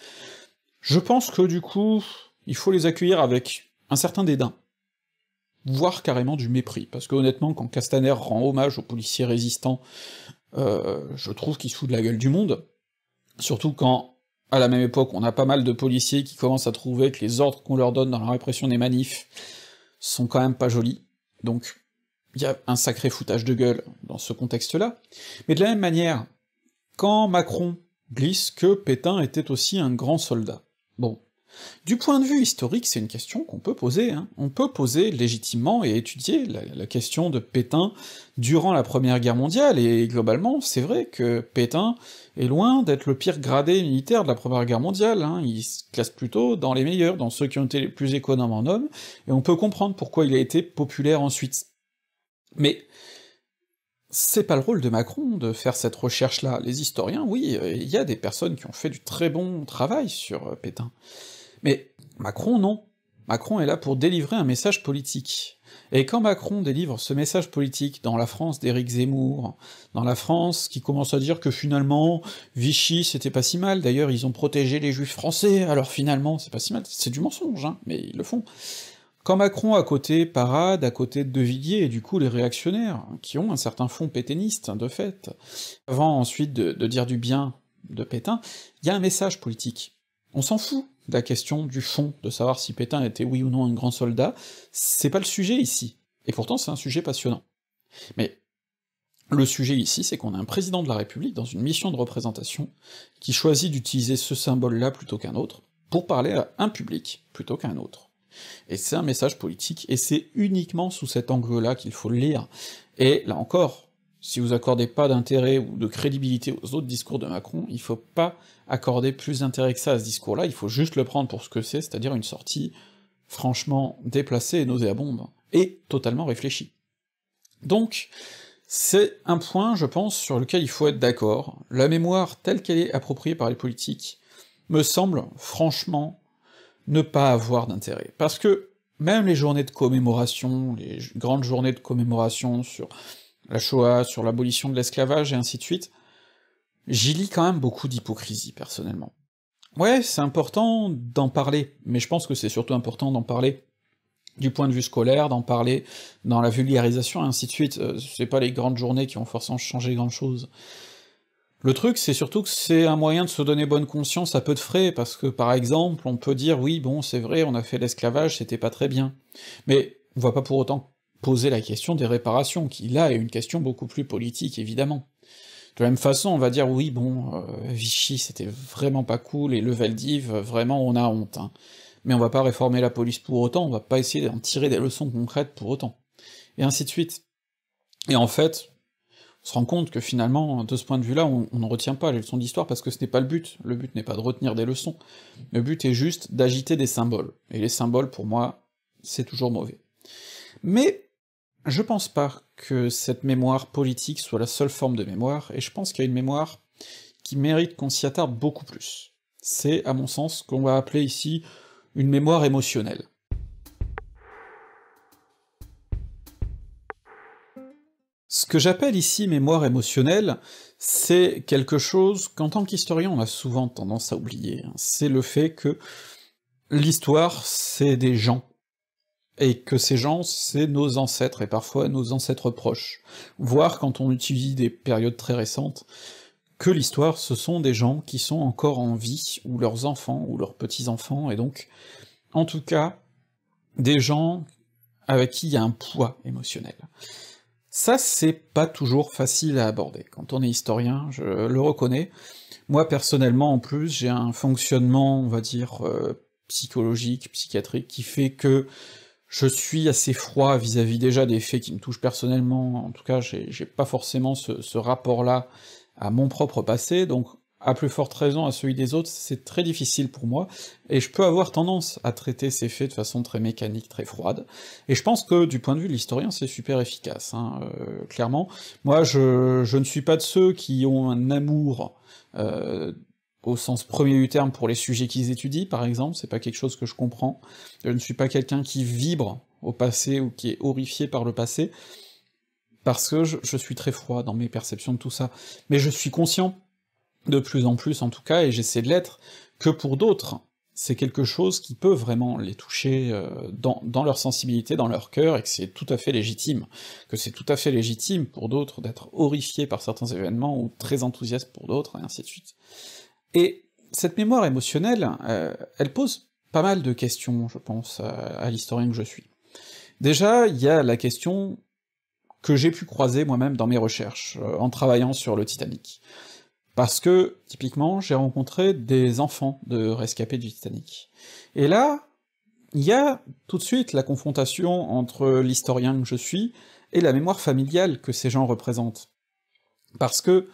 Je pense que du coup, il faut les accueillir avec un certain dédain, voire carrément du mépris, parce que honnêtement, quand Castaner rend hommage aux policiers résistants, euh, je trouve qu'il se fout de la gueule du monde, surtout quand à la même époque, on a pas mal de policiers qui commencent à trouver que les ordres qu'on leur donne dans la répression des manifs sont quand même pas jolis, donc il y a un sacré foutage de gueule dans ce contexte-là. Mais de la même manière, quand Macron glisse que Pétain était aussi un grand soldat, bon, du point de vue historique, c'est une question qu'on peut poser, hein. on peut poser légitimement et étudier la, question de Pétain durant la Première Guerre mondiale, et globalement, c'est vrai que Pétain est loin d'être le pire gradé militaire de la Première Guerre mondiale, hein. il se classe plutôt dans les meilleurs, dans ceux qui ont été les plus économes en hommes, et on peut comprendre pourquoi il a été populaire ensuite. Mais c'est pas le rôle de Macron de faire cette recherche-là. Les historiens, oui, euh, il y a des personnes qui ont fait du très bon travail sur euh, Pétain, mais Macron, non. Macron est là pour délivrer un message politique. Et quand Macron délivre ce message politique dans la France d'Éric Zemmour, dans la France qui commence à dire que finalement, Vichy c'était pas si mal, d'ailleurs ils ont protégé les juifs français, alors finalement c'est pas si mal, c'est du mensonge, hein, mais ils le font. Quand Macron à côté parade, à côté de Villiers, et du coup les réactionnaires, hein, qui ont un certain fond pétainiste, de fait, avant ensuite de, de dire du bien de Pétain, il y a un message politique. On s'en fout la question du fond, de savoir si Pétain était oui ou non un grand soldat, c'est pas le sujet ici, et pourtant c'est un sujet passionnant. Mais le sujet ici, c'est qu'on a un président de la République dans une mission de représentation qui choisit d'utiliser ce symbole-là plutôt qu'un autre, pour parler à un public plutôt qu'un autre. Et c'est un message politique, et c'est uniquement sous cet angle-là qu'il faut le lire, et là encore, si vous accordez pas d'intérêt ou de crédibilité aux autres discours de Macron, il faut pas accorder plus d'intérêt que ça à ce discours-là, il faut juste le prendre pour ce que c'est, c'est-à-dire une sortie franchement déplacée et nauséabonde, et totalement réfléchie. Donc, c'est un point, je pense, sur lequel il faut être d'accord. La mémoire telle qu'elle est appropriée par les politiques me semble, franchement, ne pas avoir d'intérêt. Parce que même les journées de commémoration, les grandes journées de commémoration sur la Shoah, sur l'abolition de l'esclavage, et ainsi de suite, j'y lis quand même beaucoup d'hypocrisie, personnellement. Ouais, c'est important d'en parler, mais je pense que c'est surtout important d'en parler du point de vue scolaire, d'en parler dans la vulgarisation, et ainsi de suite, euh, c'est pas les grandes journées qui ont forcément changé grand-chose. Le truc, c'est surtout que c'est un moyen de se donner bonne conscience à peu de frais, parce que par exemple, on peut dire oui, bon, c'est vrai, on a fait l'esclavage, c'était pas très bien. Mais on voit pas pour autant poser la question des réparations, qui là est une question beaucoup plus politique, évidemment. De la même façon, on va dire oui, bon, euh, Vichy c'était vraiment pas cool, et le Valdiv, euh, vraiment on a honte, hein. Mais on va pas réformer la police pour autant, on va pas essayer d'en tirer des leçons concrètes pour autant. Et ainsi de suite. Et en fait, on se rend compte que finalement, de ce point de vue-là, on, on ne retient pas les leçons d'histoire parce que ce n'est pas le but. Le but n'est pas de retenir des leçons. Le but est juste d'agiter des symboles. Et les symboles, pour moi, c'est toujours mauvais. Mais je pense pas que cette mémoire politique soit la seule forme de mémoire, et je pense qu'il y a une mémoire qui mérite qu'on s'y attarde beaucoup plus. C'est, à mon sens, qu'on va appeler ici une mémoire émotionnelle. Ce que j'appelle ici mémoire émotionnelle, c'est quelque chose qu'en tant qu'historien on a souvent tendance à oublier, c'est le fait que l'histoire c'est des gens, et que ces gens, c'est nos ancêtres, et parfois nos ancêtres proches. Voire, quand on utilise des périodes très récentes, que l'histoire, ce sont des gens qui sont encore en vie, ou leurs enfants, ou leurs petits-enfants, et donc, en tout cas, des gens avec qui il y a un poids émotionnel. Ça, c'est pas toujours facile à aborder. Quand on est historien, je le reconnais. Moi, personnellement, en plus, j'ai un fonctionnement, on va dire, euh, psychologique, psychiatrique, qui fait que je suis assez froid vis-à-vis déjà des faits qui me touchent personnellement, en tout cas j'ai pas forcément ce, rapport-là à mon propre passé, donc à plus forte raison à celui des autres, c'est très difficile pour moi, et je peux avoir tendance à traiter ces faits de façon très mécanique, très froide, et je pense que du point de vue de l'historien, c'est super efficace, hein, euh, clairement. Moi, je, je, ne suis pas de ceux qui ont un amour euh, au sens premier du terme pour les sujets qu'ils étudient, par exemple, c'est pas quelque chose que je comprends. Je ne suis pas quelqu'un qui vibre au passé ou qui est horrifié par le passé, parce que je, suis très froid dans mes perceptions de tout ça. Mais je suis conscient, de plus en plus en tout cas, et j'essaie de l'être, que pour d'autres, c'est quelque chose qui peut vraiment les toucher euh, dans, dans, leur sensibilité, dans leur cœur, et que c'est tout à fait légitime. Que c'est tout à fait légitime pour d'autres d'être horrifiés par certains événements, ou très enthousiastes pour d'autres, et ainsi de suite. Et cette mémoire émotionnelle, euh, elle pose pas mal de questions, je pense, euh, à, l'historien que je suis. Déjà, il y a la question que j'ai pu croiser moi-même dans mes recherches, euh, en travaillant sur le Titanic. Parce que, typiquement, j'ai rencontré des enfants de rescapés du Titanic. Et là, il y a tout de suite la confrontation entre l'historien que je suis et la mémoire familiale que ces gens représentent. Parce que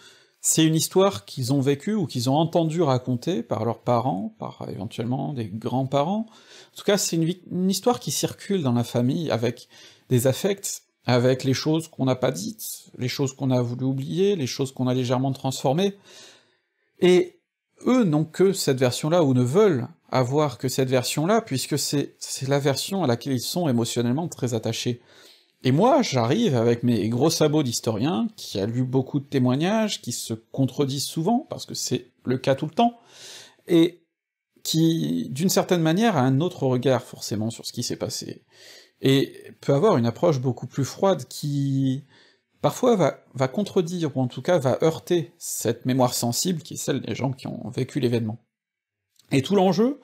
c'est une histoire qu'ils ont vécue ou qu'ils ont entendu raconter par leurs parents, par éventuellement des grands-parents. En tout cas, c'est une, une, histoire qui circule dans la famille avec des affects, avec les choses qu'on n'a pas dites, les choses qu'on a voulu oublier, les choses qu'on a légèrement transformées. Et eux n'ont que cette version-là, ou ne veulent avoir que cette version-là, puisque c'est la version à laquelle ils sont émotionnellement très attachés. Et moi, j'arrive avec mes gros sabots d'historien, qui a lu beaucoup de témoignages, qui se contredisent souvent, parce que c'est le cas tout le temps, et qui, d'une certaine manière, a un autre regard forcément sur ce qui s'est passé, et peut avoir une approche beaucoup plus froide qui, parfois, va, va contredire, ou en tout cas va heurter cette mémoire sensible qui est celle des gens qui ont vécu l'événement. Et tout l'enjeu,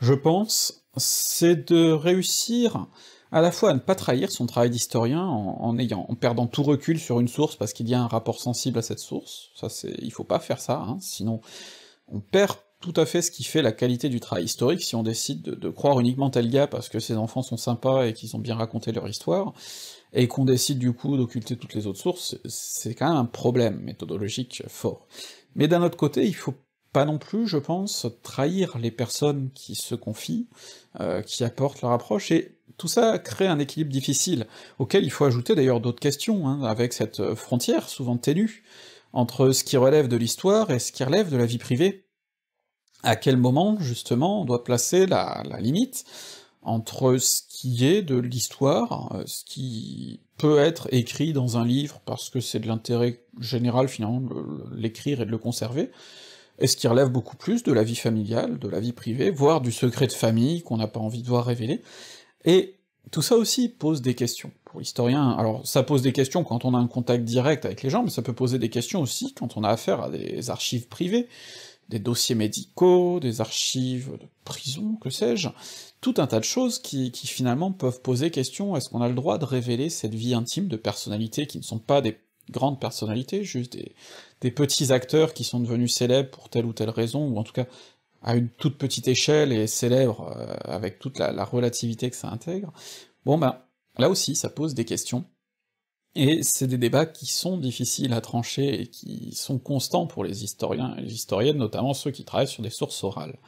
je pense, c'est de réussir à la fois à ne pas trahir son travail d'historien en, ayant, en perdant tout recul sur une source parce qu'il y a un rapport sensible à cette source, ça c'est... il faut pas faire ça, hein, sinon on perd tout à fait ce qui fait la qualité du travail historique si on décide de, croire uniquement tel gars parce que ses enfants sont sympas et qu'ils ont bien raconté leur histoire, et qu'on décide du coup d'occulter toutes les autres sources, c'est quand même un problème méthodologique fort. Mais d'un autre côté, il faut pas non plus, je pense, trahir les personnes qui se confient, euh, qui apportent leur approche, et tout ça crée un équilibre difficile, auquel il faut ajouter d'ailleurs d'autres questions, hein, avec cette euh, frontière souvent ténue entre ce qui relève de l'histoire et ce qui relève de la vie privée. À quel moment, justement, on doit placer la, la limite entre ce qui est de l'histoire, euh, ce qui peut être écrit dans un livre parce que c'est de l'intérêt général finalement de l'écrire et de le conserver, et ce qui relève beaucoup plus de la vie familiale, de la vie privée, voire du secret de famille qu'on n'a pas envie de voir révéler. Et tout ça aussi pose des questions. Pour l'historien, alors ça pose des questions quand on a un contact direct avec les gens, mais ça peut poser des questions aussi quand on a affaire à des archives privées, des dossiers médicaux, des archives de prison, que sais-je, tout un tas de choses qui, finalement peuvent poser question, est-ce qu'on a le droit de révéler cette vie intime de personnalités qui ne sont pas des grandes personnalités, juste des petits acteurs qui sont devenus célèbres pour telle ou telle raison, ou en tout cas à une toute petite échelle et célèbre euh, avec toute la, relativité que ça intègre, bon ben, là aussi, ça pose des questions, et c'est des débats qui sont difficiles à trancher et qui sont constants pour les historiens et les historiennes, notamment ceux qui travaillent sur des sources orales.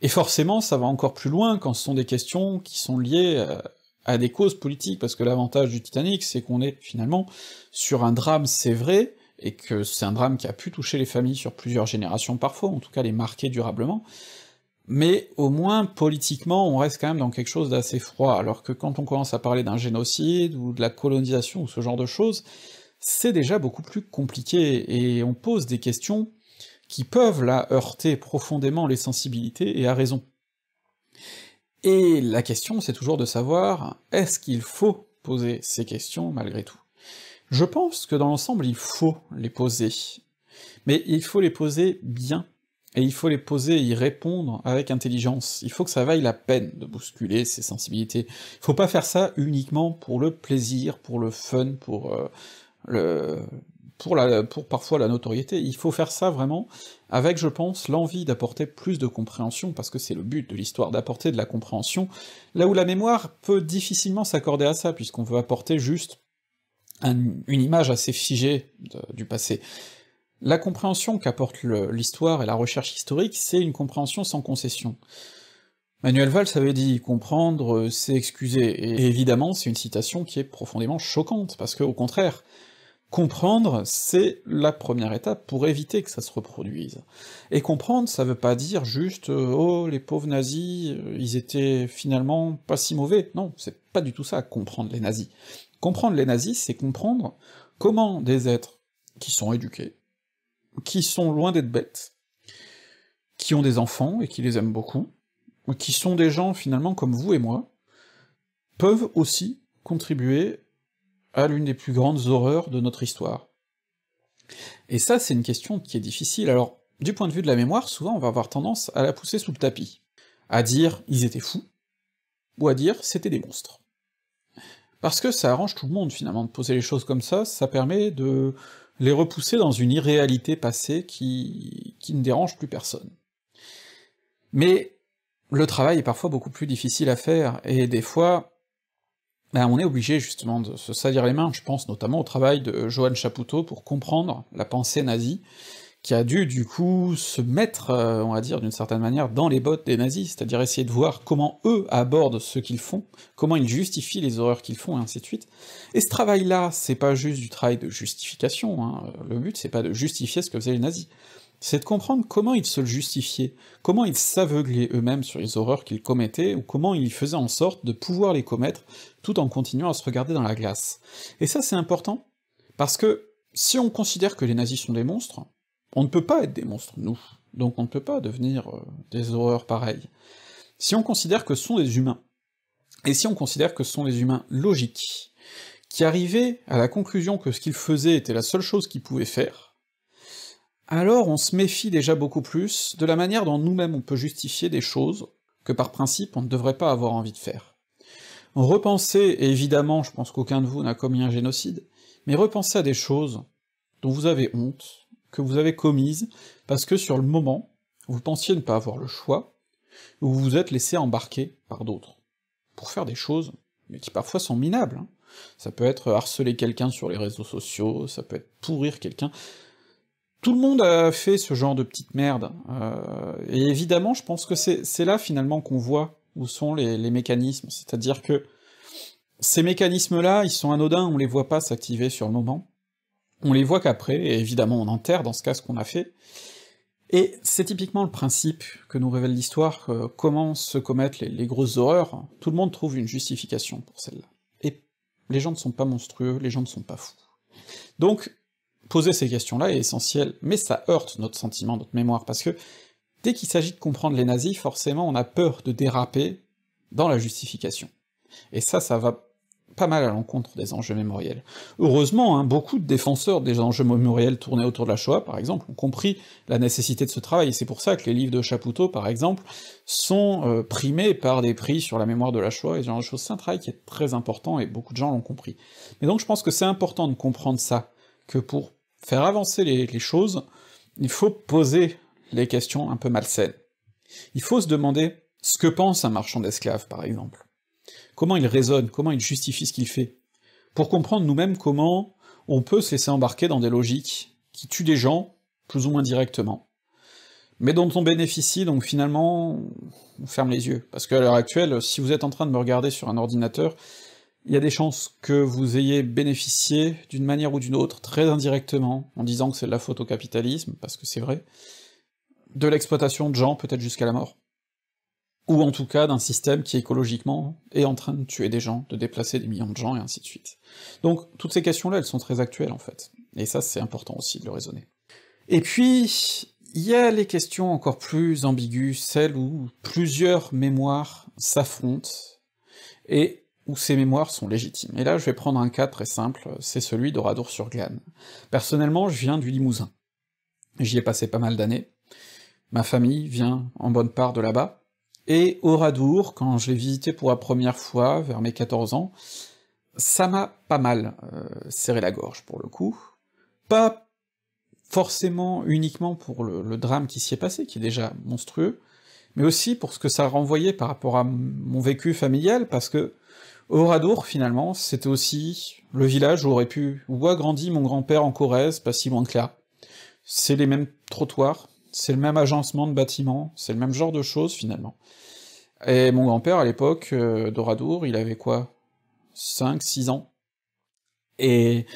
Et forcément, ça va encore plus loin quand ce sont des questions qui sont liées euh, à des causes politiques, parce que l'avantage du Titanic, c'est qu'on est finalement sur un drame, c'est vrai, et que c'est un drame qui a pu toucher les familles sur plusieurs générations parfois, en tout cas les marquer durablement, mais au moins politiquement on reste quand même dans quelque chose d'assez froid, alors que quand on commence à parler d'un génocide, ou de la colonisation, ou ce genre de choses, c'est déjà beaucoup plus compliqué, et on pose des questions qui peuvent là heurter profondément les sensibilités, et à raison. Et la question c'est toujours de savoir, est-ce qu'il faut poser ces questions malgré tout je pense que dans l'ensemble, il faut les poser. Mais il faut les poser bien, et il faut les poser et y répondre avec intelligence. Il faut que ça vaille la peine de bousculer ses sensibilités. Il faut pas faire ça uniquement pour le plaisir, pour le fun, pour euh, le... Pour, la, pour parfois la notoriété, il faut faire ça vraiment avec, je pense, l'envie d'apporter plus de compréhension, parce que c'est le but de l'histoire, d'apporter de la compréhension, là où la mémoire peut difficilement s'accorder à ça, puisqu'on veut apporter juste une image assez figée du passé. La compréhension qu'apporte l'histoire et la recherche historique, c'est une compréhension sans concession. Manuel Valls avait dit « comprendre, euh, c'est excuser », et évidemment c'est une citation qui est profondément choquante, parce que, au contraire, comprendre, c'est la première étape pour éviter que ça se reproduise. Et comprendre, ça veut pas dire juste euh, oh, les pauvres nazis, euh, ils étaient finalement pas si mauvais », non, c'est pas du tout ça, comprendre les nazis. Comprendre les nazis, c'est comprendre comment des êtres qui sont éduqués, qui sont loin d'être bêtes, qui ont des enfants et qui les aiment beaucoup, qui sont des gens finalement comme vous et moi, peuvent aussi contribuer à l'une des plus grandes horreurs de notre histoire. Et ça, c'est une question qui est difficile. Alors, du point de vue de la mémoire, souvent on va avoir tendance à la pousser sous le tapis, à dire ils étaient fous, ou à dire c'était des monstres. Parce que ça arrange tout le monde, finalement, de poser les choses comme ça, ça permet de les repousser dans une irréalité passée qui, qui ne dérange plus personne. Mais le travail est parfois beaucoup plus difficile à faire, et des fois, ben on est obligé justement de se salir les mains, je pense notamment au travail de Johan Chapoutot pour comprendre la pensée nazie, qui a dû du coup se mettre, euh, on va dire d'une certaine manière, dans les bottes des nazis, c'est-à-dire essayer de voir comment eux abordent ce qu'ils font, comment ils justifient les horreurs qu'ils font, et ainsi de suite. Et ce travail-là, c'est pas juste du travail de justification, hein. le but c'est pas de justifier ce que faisaient les nazis, c'est de comprendre comment ils se le justifiaient, comment ils s'aveuglaient eux-mêmes sur les horreurs qu'ils commettaient, ou comment ils faisaient en sorte de pouvoir les commettre tout en continuant à se regarder dans la glace. Et ça c'est important, parce que si on considère que les nazis sont des monstres, on ne peut pas être des monstres, nous, donc on ne peut pas devenir euh, des horreurs pareilles. Si on considère que ce sont des humains, et si on considère que ce sont des humains logiques, qui arrivaient à la conclusion que ce qu'ils faisaient était la seule chose qu'ils pouvaient faire, alors on se méfie déjà beaucoup plus de la manière dont nous-mêmes on peut justifier des choses que par principe on ne devrait pas avoir envie de faire. Repensez, et évidemment je pense qu'aucun de vous n'a commis un génocide, mais repensez à des choses dont vous avez honte, que vous avez commise, parce que sur le moment, vous pensiez ne pas avoir le choix, ou vous vous êtes laissé embarquer par d'autres, pour faire des choses, mais qui parfois sont minables. Hein. Ça peut être harceler quelqu'un sur les réseaux sociaux, ça peut être pourrir quelqu'un. Tout le monde a fait ce genre de petite merde, euh, et évidemment, je pense que c'est là finalement qu'on voit où sont les, les mécanismes, c'est-à-dire que ces mécanismes-là, ils sont anodins, on les voit pas s'activer sur le moment, on les voit qu'après, et évidemment on enterre dans ce cas ce qu'on a fait, et c'est typiquement le principe que nous révèle l'histoire, comment se commettent les, les, grosses horreurs, tout le monde trouve une justification pour celle-là. Et les gens ne sont pas monstrueux, les gens ne sont pas fous. Donc, poser ces questions-là est essentiel, mais ça heurte notre sentiment, notre mémoire, parce que dès qu'il s'agit de comprendre les nazis, forcément on a peur de déraper dans la justification. Et ça, ça va pas mal à l'encontre des enjeux mémoriels. Heureusement, hein, beaucoup de défenseurs des enjeux mémoriels tournés autour de la Shoah, par exemple, ont compris la nécessité de ce travail, c'est pour ça que les livres de Chapoutot, par exemple, sont euh, primés par des prix sur la mémoire de la Shoah, et ce genre de choses. C'est un travail qui est très important, et beaucoup de gens l'ont compris. Mais donc je pense que c'est important de comprendre ça, que pour faire avancer les choses, il faut poser les questions un peu malsaines. Il faut se demander ce que pense un marchand d'esclaves, par exemple comment il raisonne, comment il justifie ce qu'il fait, pour comprendre nous-mêmes comment on peut se laisser embarquer dans des logiques qui tuent des gens, plus ou moins directement, mais dont on bénéficie, donc finalement, on ferme les yeux, parce qu'à l'heure actuelle, si vous êtes en train de me regarder sur un ordinateur, il y a des chances que vous ayez bénéficié d'une manière ou d'une autre, très indirectement, en disant que c'est de la faute au capitalisme, parce que c'est vrai, de l'exploitation de gens, peut-être jusqu'à la mort ou en tout cas d'un système qui écologiquement est en train de tuer des gens, de déplacer des millions de gens, et ainsi de suite. Donc toutes ces questions-là, elles sont très actuelles en fait, et ça c'est important aussi de le raisonner. Et puis, il y a les questions encore plus ambiguës, celles où plusieurs mémoires s'affrontent, et où ces mémoires sont légitimes. Et là, je vais prendre un cas très simple, c'est celui d'Oradour-sur-Glane. Personnellement, je viens du Limousin. J'y ai passé pas mal d'années. Ma famille vient en bonne part de là-bas, et Oradour, quand je l'ai visité pour la première fois, vers mes 14 ans, ça m'a pas mal euh, serré la gorge, pour le coup. Pas forcément uniquement pour le, drame qui s'y est passé, qui est déjà monstrueux, mais aussi pour ce que ça renvoyait par rapport à mon vécu familial, parce que Oradour, finalement, c'était aussi le village où aurait pu... où a grandi mon grand-père en Corrèze, pas si loin que là. C'est les mêmes trottoirs, c'est le même agencement de bâtiments, c'est le même genre de choses finalement. Et mon grand-père, à l'époque, euh, d'Oradour, il avait quoi 5, 6 ans. Et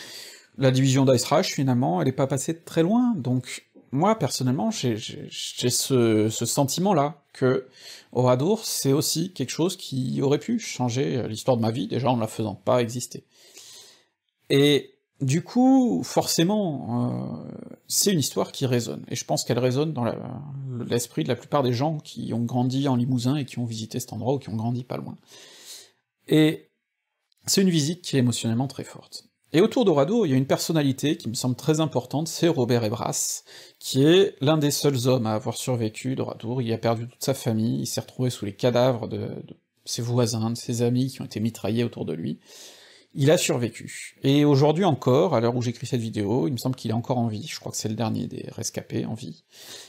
la division Rush, finalement, elle est pas passée très loin, donc moi, personnellement, j'ai ce, sentiment-là, que Oradour, c'est aussi quelque chose qui aurait pu changer l'histoire de ma vie, déjà en ne la faisant pas exister. Et du coup, forcément, euh, c'est une histoire qui résonne, et je pense qu'elle résonne dans l'esprit de la plupart des gens qui ont grandi en Limousin et qui ont visité cet endroit ou qui ont grandi pas loin. Et c'est une visite qui est émotionnellement très forte. Et autour d'Oradour, il y a une personnalité qui me semble très importante, c'est Robert Ebras, qui est l'un des seuls hommes à avoir survécu d'Oradour, il a perdu toute sa famille, il s'est retrouvé sous les cadavres de ses voisins, de ses amis qui ont été mitraillés autour de lui, il a survécu. Et aujourd'hui encore, à l'heure où j'écris cette vidéo, il me semble qu'il est encore en vie, je crois que c'est le dernier des rescapés en vie,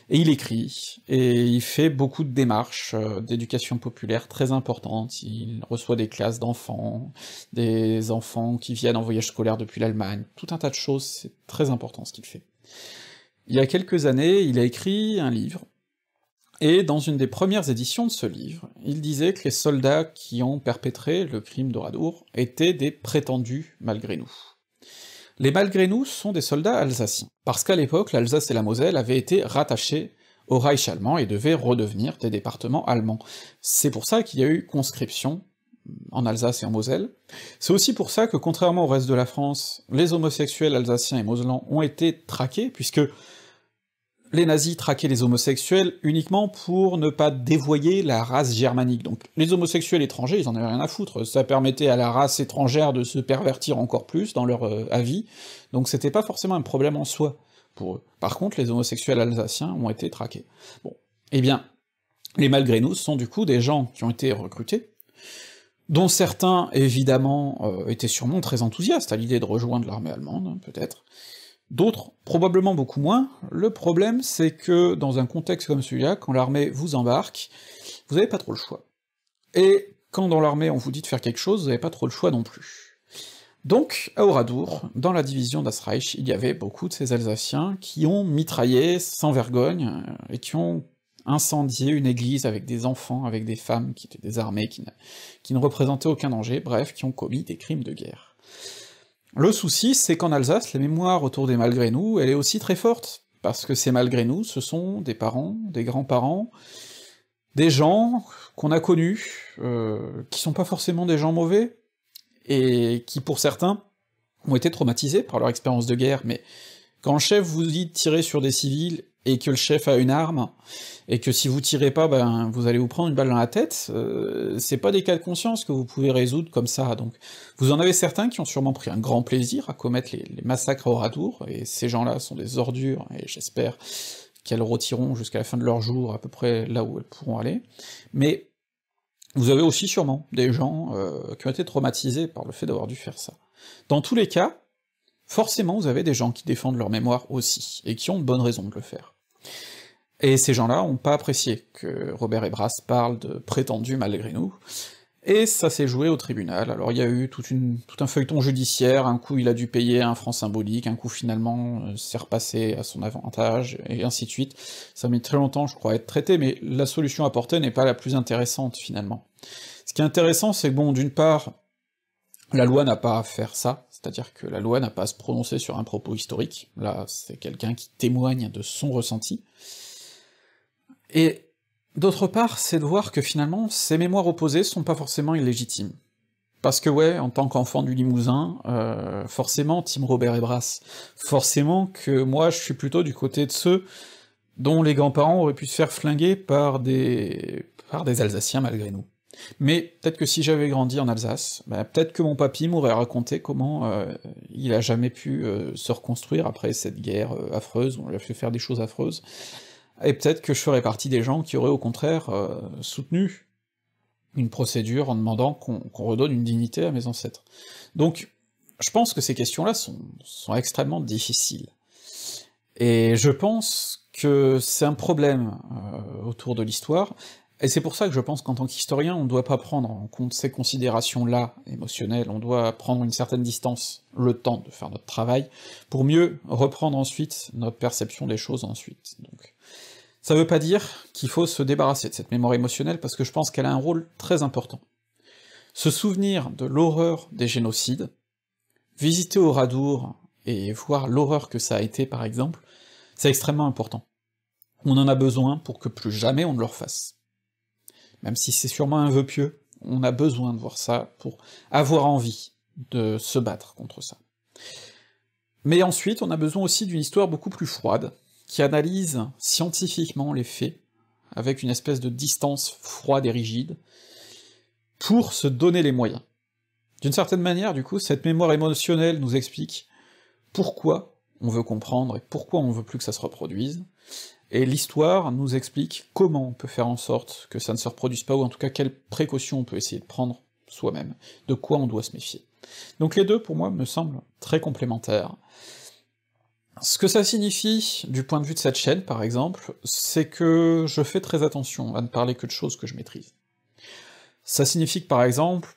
et il écrit, et il fait beaucoup de démarches euh, d'éducation populaire très importantes, il reçoit des classes d'enfants, des enfants qui viennent en voyage scolaire depuis l'Allemagne, tout un tas de choses, c'est très important ce qu'il fait. Il y a quelques années, il a écrit un livre et dans une des premières éditions de ce livre, il disait que les soldats qui ont perpétré le crime d'Oradour étaient des prétendus malgré nous. Les malgré nous sont des soldats alsaciens, parce qu'à l'époque, l'Alsace et la Moselle avaient été rattachés au Reich allemand et devaient redevenir des départements allemands. C'est pour ça qu'il y a eu conscription en Alsace et en Moselle. C'est aussi pour ça que, contrairement au reste de la France, les homosexuels alsaciens et mosellans ont été traqués, puisque les nazis traquaient les homosexuels uniquement pour ne pas dévoyer la race germanique. Donc les homosexuels étrangers, ils en avaient rien à foutre, ça permettait à la race étrangère de se pervertir encore plus dans leur euh, avis, donc c'était pas forcément un problème en soi pour eux. Par contre, les homosexuels alsaciens ont été traqués. Bon, eh bien, les malgré nous sont du coup des gens qui ont été recrutés, dont certains, évidemment, euh, étaient sûrement très enthousiastes à l'idée de rejoindre l'armée allemande, hein, peut-être, D'autres, probablement beaucoup moins. Le problème, c'est que dans un contexte comme celui-là, quand l'armée vous embarque, vous n'avez pas trop le choix. Et quand dans l'armée on vous dit de faire quelque chose, vous n'avez pas trop le choix non plus. Donc, à Oradour, dans la division d'Asreich, il y avait beaucoup de ces Alsaciens qui ont mitraillé sans vergogne, euh, et qui ont incendié une église avec des enfants, avec des femmes qui étaient des armées, qui ne représentaient aucun danger, bref, qui ont commis des crimes de guerre. Le souci, c'est qu'en Alsace, la mémoire autour des malgré nous, elle est aussi très forte, parce que ces malgré nous, ce sont des parents, des grands-parents, des gens qu'on a connus, euh, qui sont pas forcément des gens mauvais, et qui, pour certains, ont été traumatisés par leur expérience de guerre, mais quand le chef vous dit de tirer sur des civils et que le chef a une arme, et que si vous tirez pas, ben, vous allez vous prendre une balle dans la tête, euh, c'est pas des cas de conscience que vous pouvez résoudre comme ça, donc vous en avez certains qui ont sûrement pris un grand plaisir à commettre les, massacres au Radour, et ces gens-là sont des ordures, et j'espère qu'elles retireront jusqu'à la fin de leur jour à peu près là où elles pourront aller, mais vous avez aussi sûrement des gens euh, qui ont été traumatisés par le fait d'avoir dû faire ça. Dans tous les cas, forcément vous avez des gens qui défendent leur mémoire aussi, et qui ont de bonnes raisons de le faire. Et ces gens-là ont pas apprécié que Robert Ebras parle de prétendu malgré nous, et ça s'est joué au tribunal, alors il y a eu tout un feuilleton judiciaire, un coup il a dû payer un franc symbolique, un coup finalement s'est euh, repassé à son avantage, et ainsi de suite. Ça met très longtemps, je crois, à être traité, mais la solution apportée n'est pas la plus intéressante, finalement. Ce qui est intéressant, c'est que bon, d'une part, la loi n'a pas à faire ça, c'est-à-dire que la loi n'a pas à se prononcer sur un propos historique, là c'est quelqu'un qui témoigne de son ressenti, et d'autre part, c'est de voir que finalement, ces mémoires opposées sont pas forcément illégitimes. Parce que ouais, en tant qu'enfant du Limousin, euh, forcément Tim Robert et Brass, forcément que moi je suis plutôt du côté de ceux dont les grands-parents auraient pu se faire flinguer par des... par des Alsaciens malgré nous. Mais peut-être que si j'avais grandi en Alsace, bah, peut-être que mon papy m'aurait raconté comment euh, il a jamais pu euh, se reconstruire après cette guerre euh, affreuse, où on lui a fait faire des choses affreuses, et peut-être que je ferais partie des gens qui auraient au contraire soutenu une procédure en demandant qu'on redonne une dignité à mes ancêtres. Donc je pense que ces questions-là sont, extrêmement difficiles. Et je pense que c'est un problème autour de l'histoire, et c'est pour ça que je pense qu'en tant qu'historien, on ne doit pas prendre en compte ces considérations-là, émotionnelles, on doit prendre une certaine distance, le temps de faire notre travail, pour mieux reprendre ensuite notre perception des choses ensuite. Donc, ça veut pas dire qu'il faut se débarrasser de cette mémoire émotionnelle, parce que je pense qu'elle a un rôle très important. Se souvenir de l'horreur des génocides, visiter au Radour et voir l'horreur que ça a été par exemple, c'est extrêmement important. On en a besoin pour que plus jamais on ne le refasse même si c'est sûrement un vœu pieux, on a besoin de voir ça pour avoir envie de se battre contre ça. Mais ensuite, on a besoin aussi d'une histoire beaucoup plus froide, qui analyse scientifiquement les faits, avec une espèce de distance froide et rigide, pour se donner les moyens. D'une certaine manière, du coup, cette mémoire émotionnelle nous explique pourquoi on veut comprendre et pourquoi on veut plus que ça se reproduise, et l'histoire nous explique comment on peut faire en sorte que ça ne se reproduise pas, ou en tout cas quelles précautions on peut essayer de prendre soi-même, de quoi on doit se méfier. Donc les deux, pour moi, me semblent très complémentaires. Ce que ça signifie, du point de vue de cette chaîne, par exemple, c'est que je fais très attention à ne parler que de choses que je maîtrise. Ça signifie que, par exemple,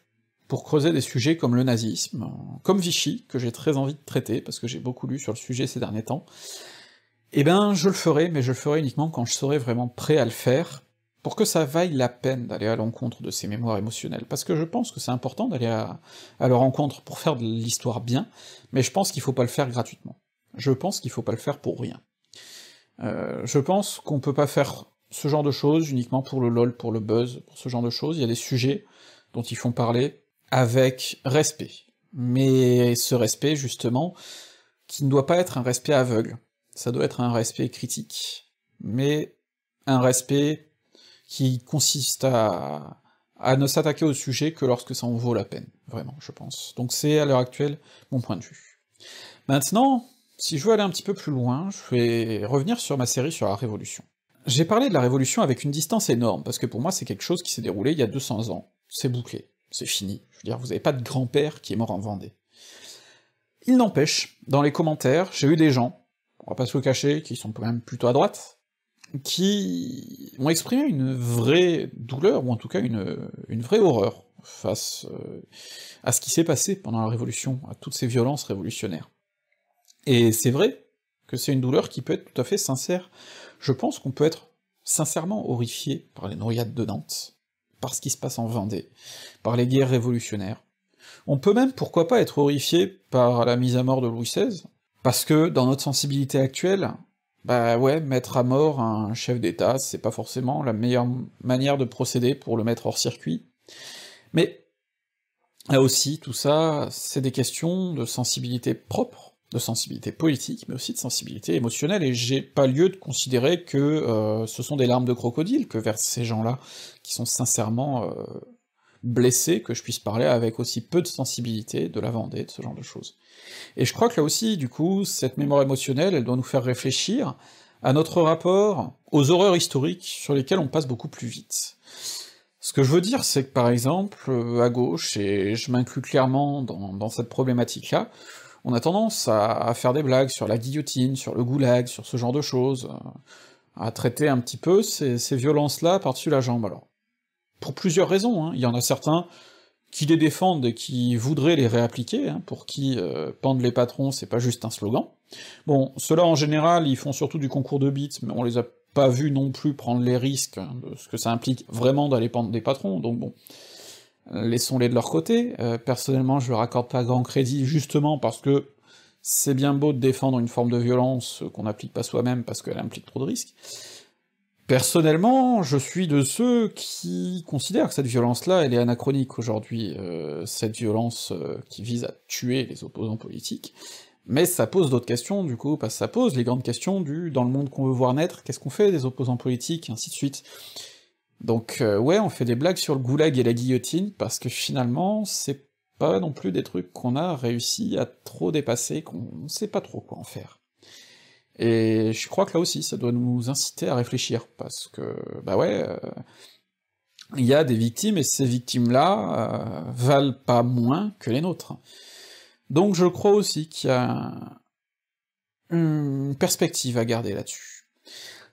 pour creuser des sujets comme le nazisme, comme Vichy, que j'ai très envie de traiter, parce que j'ai beaucoup lu sur le sujet ces derniers temps, eh ben, je le ferai, mais je le ferai uniquement quand je serai vraiment prêt à le faire, pour que ça vaille la peine d'aller à l'encontre de ces mémoires émotionnelles, parce que je pense que c'est important d'aller à, leur rencontre pour faire de l'histoire bien, mais je pense qu'il faut pas le faire gratuitement. Je pense qu'il faut pas le faire pour rien. Euh, je pense qu'on peut pas faire ce genre de choses uniquement pour le lol, pour le buzz, pour ce genre de choses, il y a des sujets dont ils font parler avec respect. Mais ce respect, justement, qui ne doit pas être un respect aveugle, ça doit être un respect critique, mais un respect qui consiste à, ne s'attaquer au sujet que lorsque ça en vaut la peine, vraiment, je pense. Donc c'est à l'heure actuelle mon point de vue. Maintenant, si je veux aller un petit peu plus loin, je vais revenir sur ma série sur la Révolution. J'ai parlé de la Révolution avec une distance énorme, parce que pour moi c'est quelque chose qui s'est déroulé il y a 200 ans, c'est bouclé, c'est fini, je veux dire, vous n'avez pas de grand-père qui est mort en Vendée. Il n'empêche, dans les commentaires, j'ai eu des gens on va pas se le cacher, qui sont quand même plutôt à droite, qui ont exprimé une vraie douleur, ou en tout cas une, vraie horreur, face euh, à ce qui s'est passé pendant la Révolution, à toutes ces violences révolutionnaires. Et c'est vrai que c'est une douleur qui peut être tout à fait sincère. Je pense qu'on peut être sincèrement horrifié par les noyades de Nantes, par ce qui se passe en Vendée, par les guerres révolutionnaires. On peut même, pourquoi pas, être horrifié par la mise à mort de Louis XVI, parce que dans notre sensibilité actuelle, bah ouais, mettre à mort un chef d'État, c'est pas forcément la meilleure manière de procéder pour le mettre hors circuit. Mais là aussi, tout ça, c'est des questions de sensibilité propre, de sensibilité politique, mais aussi de sensibilité émotionnelle, et j'ai pas lieu de considérer que euh, ce sont des larmes de crocodile que versent ces gens-là, qui sont sincèrement euh, blessé que je puisse parler avec aussi peu de sensibilité de la Vendée, de ce genre de choses. Et je crois que là aussi, du coup, cette mémoire émotionnelle, elle doit nous faire réfléchir à notre rapport aux horreurs historiques sur lesquelles on passe beaucoup plus vite. Ce que je veux dire, c'est que par exemple, euh, à gauche, et je m'inclus clairement dans, cette problématique-là, on a tendance à, faire des blagues sur la guillotine, sur le goulag, sur ce genre de choses, euh, à traiter un petit peu ces, ces violences-là par-dessus la jambe. Alors, pour plusieurs raisons. Hein. Il y en a certains qui les défendent et qui voudraient les réappliquer, hein. pour qui euh, pendre les patrons, c'est pas juste un slogan. Bon, ceux-là, en général, ils font surtout du concours de bits, mais on les a pas vus non plus prendre les risques, hein, de ce que ça implique vraiment d'aller pendre des patrons, donc bon... Laissons-les de leur côté, euh, personnellement je leur accorde pas grand crédit, justement parce que c'est bien beau de défendre une forme de violence qu'on n'applique pas soi-même parce qu'elle implique trop de risques, Personnellement, je suis de ceux qui considèrent que cette violence-là, elle est anachronique aujourd'hui, euh, cette violence euh, qui vise à tuer les opposants politiques, mais ça pose d'autres questions, du coup, parce que ça pose les grandes questions du « dans le monde qu'on veut voir naître, qu'est-ce qu'on fait des opposants politiques ?» ainsi de suite. Donc euh, ouais, on fait des blagues sur le goulag et la guillotine, parce que finalement, c'est pas non plus des trucs qu'on a réussi à trop dépasser, qu'on sait pas trop quoi en faire. Et je crois que là aussi, ça doit nous inciter à réfléchir, parce que, bah ouais, euh, il y a des victimes, et ces victimes-là euh, valent pas moins que les nôtres. Donc je crois aussi qu'il y a une perspective à garder là-dessus.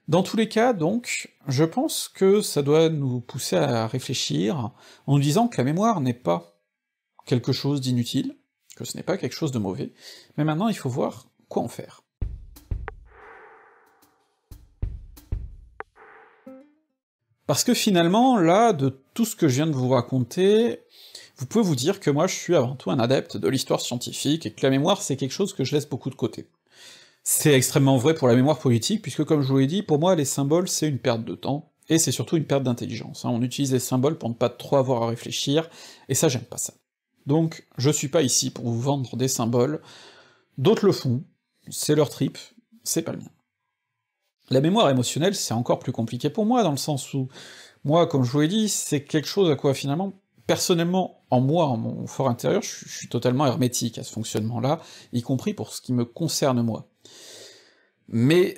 Dans tous les cas, donc, je pense que ça doit nous pousser à réfléchir en nous disant que la mémoire n'est pas quelque chose d'inutile, que ce n'est pas quelque chose de mauvais, mais maintenant il faut voir quoi en faire. Parce que finalement, là, de tout ce que je viens de vous raconter, vous pouvez vous dire que moi je suis avant tout un adepte de l'histoire scientifique, et que la mémoire c'est quelque chose que je laisse beaucoup de côté. C'est extrêmement vrai pour la mémoire politique, puisque comme je vous l'ai dit, pour moi les symboles c'est une perte de temps, et c'est surtout une perte d'intelligence, hein. on utilise les symboles pour ne pas trop avoir à réfléchir, et ça j'aime pas ça. Donc je suis pas ici pour vous vendre des symboles, d'autres le font, c'est leur trip, c'est pas le mien. La mémoire émotionnelle, c'est encore plus compliqué pour moi, dans le sens où, moi, comme je vous l'ai dit, c'est quelque chose à quoi finalement, personnellement, en moi, en mon fort intérieur, je suis totalement hermétique à ce fonctionnement-là, y compris pour ce qui me concerne moi. Mais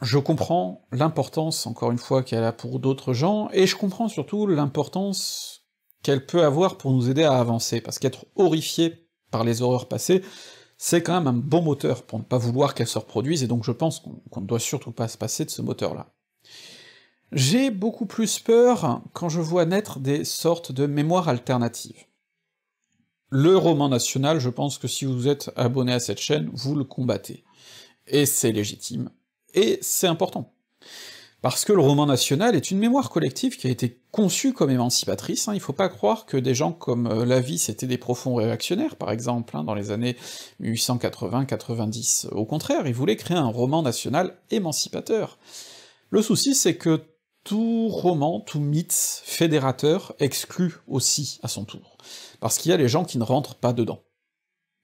je comprends l'importance, encore une fois, qu'elle a pour d'autres gens, et je comprends surtout l'importance qu'elle peut avoir pour nous aider à avancer, parce qu'être horrifié par les horreurs passées, c'est quand même un bon moteur pour ne pas vouloir qu'elle se reproduise, et donc je pense qu'on ne doit surtout pas se passer de ce moteur-là. J'ai beaucoup plus peur quand je vois naître des sortes de mémoires alternatives. Le roman national, je pense que si vous êtes abonné à cette chaîne, vous le combattez. Et c'est légitime. Et c'est important parce que le roman national est une mémoire collective qui a été conçue comme émancipatrice, Il hein. il faut pas croire que des gens comme euh, Lavis étaient des profonds réactionnaires, par exemple, hein, dans les années 1880-90, au contraire, ils voulaient créer un roman national émancipateur. Le souci, c'est que tout roman, tout mythe fédérateur exclut aussi à son tour, parce qu'il y a les gens qui ne rentrent pas dedans.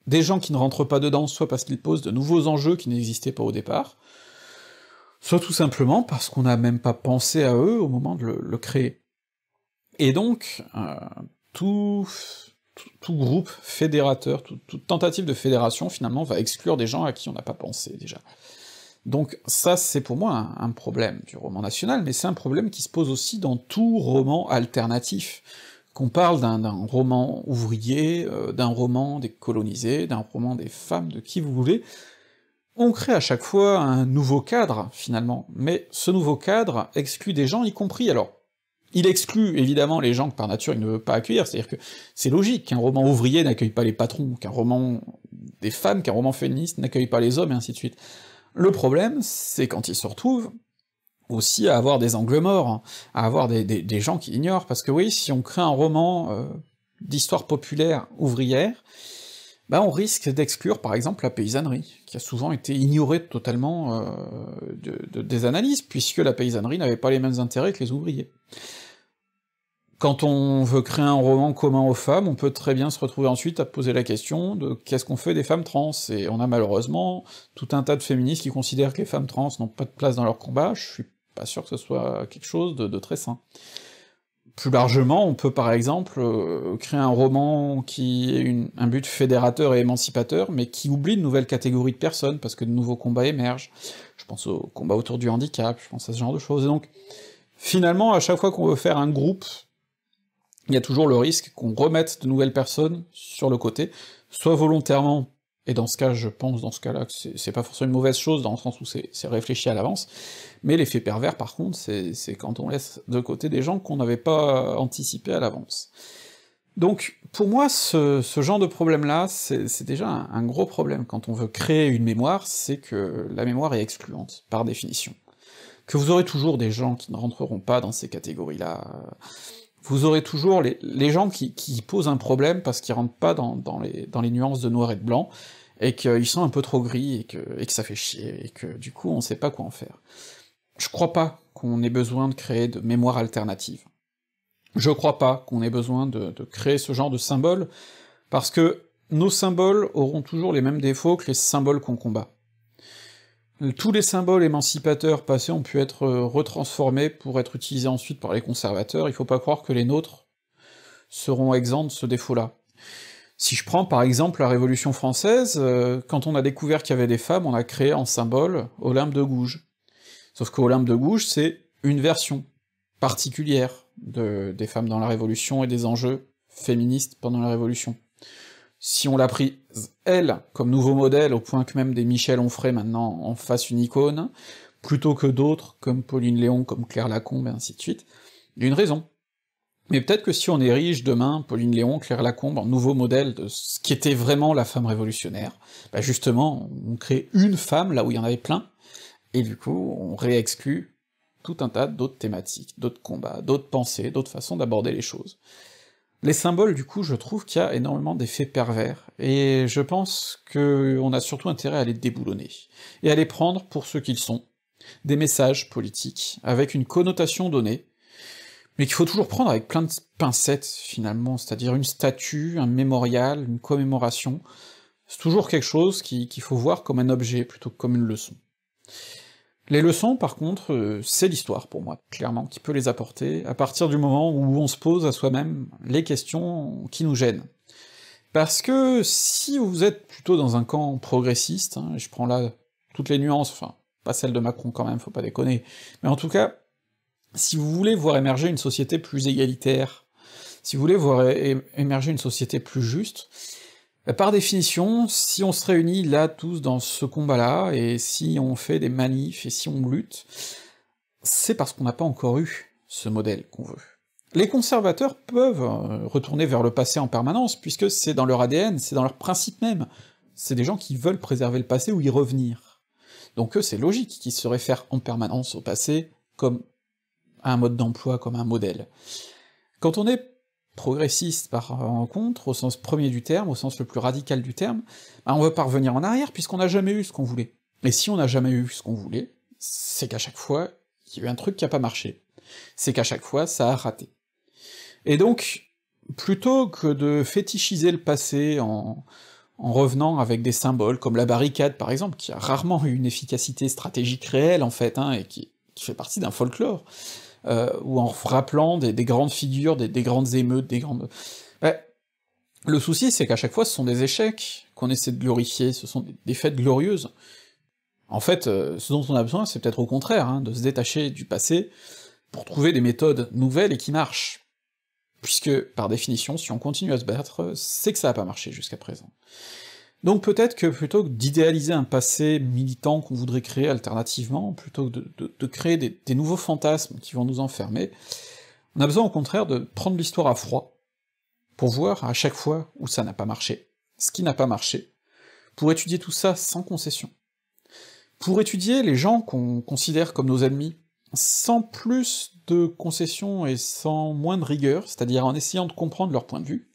Des gens qui ne rentrent pas dedans, soit parce qu'ils posent de nouveaux enjeux qui n'existaient pas au départ, soit tout simplement parce qu'on n'a même pas pensé à eux au moment de le, créer. Et donc, euh, tout, tout, groupe fédérateur, toute tentative de fédération, finalement, va exclure des gens à qui on n'a pas pensé, déjà. Donc ça, c'est pour moi un, problème du roman national, mais c'est un problème qui se pose aussi dans tout roman alternatif. Qu'on parle d'un roman ouvrier, euh, d'un roman des colonisés, d'un roman des femmes, de qui vous voulez, on crée à chaque fois un nouveau cadre, finalement, mais ce nouveau cadre exclut des gens, y compris alors. Il exclut évidemment les gens que par nature il ne veut pas accueillir, c'est-à-dire que c'est logique qu'un roman ouvrier n'accueille pas les patrons, qu'un roman des femmes, qu'un roman féministe n'accueille pas les hommes, et ainsi de suite. Le problème, c'est quand il se retrouve, aussi à avoir des angles morts, à avoir des, gens qui ignorent, parce que oui, si on crée un roman euh, d'histoire populaire ouvrière, bah, on risque d'exclure par exemple la paysannerie, qui a souvent été ignorée totalement euh, des analyses, puisque la paysannerie n'avait pas les mêmes intérêts que les ouvriers. Quand on veut créer un roman commun aux femmes, on peut très bien se retrouver ensuite à poser la question de qu'est-ce qu'on fait des femmes trans, et on a malheureusement tout un tas de féministes qui considèrent que les femmes trans n'ont pas de place dans leur combat, je suis pas sûr que ce soit quelque chose de très sain. Plus largement, on peut par exemple euh, créer un roman qui est un but fédérateur et émancipateur, mais qui oublie de nouvelles catégories de personnes, parce que de nouveaux combats émergent. Je pense au combat autour du handicap, je pense à ce genre de choses. Et donc, finalement, à chaque fois qu'on veut faire un groupe, il y a toujours le risque qu'on remette de nouvelles personnes sur le côté, soit volontairement et dans ce cas, je pense, dans ce cas-là, que c'est pas forcément une mauvaise chose, dans le sens où c'est réfléchi à l'avance, mais l'effet pervers, par contre, c'est quand on laisse de côté des gens qu'on n'avait pas anticipés à l'avance. Donc, pour moi, ce, genre de problème-là, c'est déjà un, gros problème. Quand on veut créer une mémoire, c'est que la mémoire est excluante, par définition. Que vous aurez toujours des gens qui ne rentreront pas dans ces catégories-là, vous aurez toujours les, gens qui, posent un problème parce qu'ils rentrent pas dans, les, nuances de noir et de blanc, et qu'ils sont un peu trop gris, et que, ça fait chier, et que du coup on sait pas quoi en faire. Je crois pas qu'on ait besoin de créer de mémoire alternative. Je crois pas qu'on ait besoin de, de créer ce genre de symbole, parce que nos symboles auront toujours les mêmes défauts que les symboles qu'on combat. Tous les symboles émancipateurs passés ont pu être euh, retransformés pour être utilisés ensuite par les conservateurs, il faut pas croire que les nôtres seront exempts de ce défaut-là. Si je prends par exemple la Révolution française, euh, quand on a découvert qu'il y avait des femmes, on a créé en symbole Olympe de Gouges. Sauf qu'Olympe de Gouges, c'est une version particulière de, des femmes dans la Révolution et des enjeux féministes pendant la Révolution si on l'a prise, elle, comme nouveau modèle, au point que même des Michel Onfray maintenant en face une icône, plutôt que d'autres, comme Pauline Léon, comme Claire Lacombe, et ainsi de suite, d'une une raison. Mais peut-être que si on érige demain Pauline Léon, Claire Lacombe en nouveau modèle de ce qui était vraiment la femme révolutionnaire, bah justement, on crée une femme là où il y en avait plein, et du coup, on réexclut tout un tas d'autres thématiques, d'autres combats, d'autres pensées, d'autres façons d'aborder les choses. Les symboles, du coup, je trouve qu'il y a énormément d'effets pervers, et je pense qu'on a surtout intérêt à les déboulonner, et à les prendre pour ce qu'ils sont, des messages politiques, avec une connotation donnée, mais qu'il faut toujours prendre avec plein de pincettes, finalement, c'est-à-dire une statue, un mémorial, une commémoration, c'est toujours quelque chose qu'il faut voir comme un objet plutôt que comme une leçon. Les leçons, par contre, euh, c'est l'histoire pour moi, clairement, qui peut les apporter, à partir du moment où on se pose à soi-même les questions qui nous gênent. Parce que si vous êtes plutôt dans un camp progressiste, hein, je prends là toutes les nuances, enfin, pas celle de Macron quand même, faut pas déconner, mais en tout cas, si vous voulez voir émerger une société plus égalitaire, si vous voulez voir émerger une société plus juste, euh, par définition, si on se réunit là tous dans ce combat-là, et si on fait des manifs, et si on lutte, c'est parce qu'on n'a pas encore eu ce modèle qu'on veut. Les conservateurs peuvent euh, retourner vers le passé en permanence, puisque c'est dans leur ADN, c'est dans leur principe même. C'est des gens qui veulent préserver le passé ou y revenir. Donc eux, c'est logique qu'ils se réfèrent en permanence au passé comme à un mode d'emploi, comme un modèle. Quand on est progressiste par contre, au sens premier du terme, au sens le plus radical du terme, ben on veut pas revenir en arrière puisqu'on n'a jamais eu ce qu'on voulait. Et si on n'a jamais eu ce qu'on voulait, c'est qu'à chaque fois, il y a eu un truc qui a pas marché. C'est qu'à chaque fois, ça a raté. Et donc, plutôt que de fétichiser le passé en, en revenant avec des symboles comme la barricade par exemple, qui a rarement eu une efficacité stratégique réelle en fait, hein, et qui fait partie d'un folklore, euh, ou en rappelant des, grandes figures, des, grandes émeutes, des grandes... le souci, c'est qu'à chaque fois, ce sont des échecs qu'on essaie de glorifier, ce sont des fêtes glorieuses. En fait, euh, ce dont on a besoin, c'est peut-être au contraire, hein, de se détacher du passé pour trouver des méthodes nouvelles et qui marchent puisque par définition, si on continue à se battre, c'est que ça a pas marché jusqu'à présent. Donc peut-être que plutôt que d'idéaliser un passé militant qu'on voudrait créer alternativement, plutôt que de, créer des, des, nouveaux fantasmes qui vont nous enfermer, on a besoin au contraire de prendre l'histoire à froid, pour voir à chaque fois où ça n'a pas marché, ce qui n'a pas marché, pour étudier tout ça sans concession. Pour étudier les gens qu'on considère comme nos ennemis, sans plus de concession et sans moins de rigueur, c'est-à-dire en essayant de comprendre leur point de vue,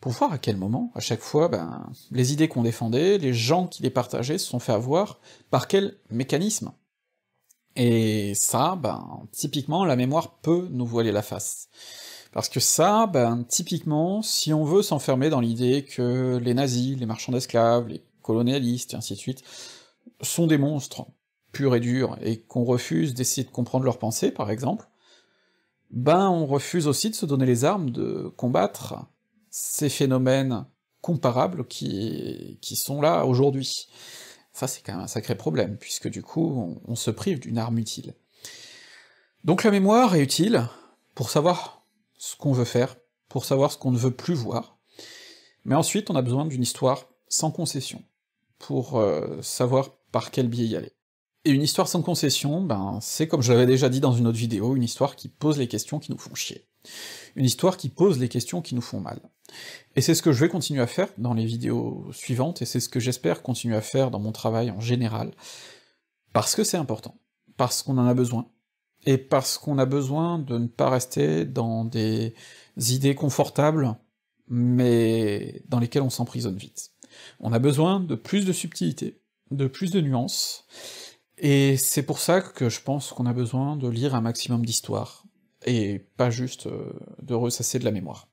pour voir à quel moment, à chaque fois, ben, les idées qu'on défendait, les gens qui les partageaient se sont fait avoir par quel mécanisme. Et ça, ben, typiquement, la mémoire peut nous voiler la face. Parce que ça, ben, typiquement, si on veut s'enfermer dans l'idée que les nazis, les marchands d'esclaves, les colonialistes, et ainsi de suite, sont des monstres, purs et durs, et qu'on refuse d'essayer de comprendre leurs pensées, par exemple, ben on refuse aussi de se donner les armes de combattre ces phénomènes comparables qui, qui sont là aujourd'hui. Ça, c'est quand même un sacré problème, puisque du coup, on, se prive d'une arme utile. Donc la mémoire est utile pour savoir ce qu'on veut faire, pour savoir ce qu'on ne veut plus voir, mais ensuite on a besoin d'une histoire sans concession, pour euh, savoir par quel biais y aller. Et une histoire sans concession, ben c'est comme je l'avais déjà dit dans une autre vidéo, une histoire qui pose les questions qui nous font chier une histoire qui pose les questions qui nous font mal. Et c'est ce que je vais continuer à faire dans les vidéos suivantes, et c'est ce que j'espère continuer à faire dans mon travail en général, parce que c'est important, parce qu'on en a besoin, et parce qu'on a besoin de ne pas rester dans des idées confortables, mais dans lesquelles on s'emprisonne vite. On a besoin de plus de subtilité, de plus de nuances, et c'est pour ça que je pense qu'on a besoin de lire un maximum d'histoires, et pas juste euh, de ressasser de la mémoire.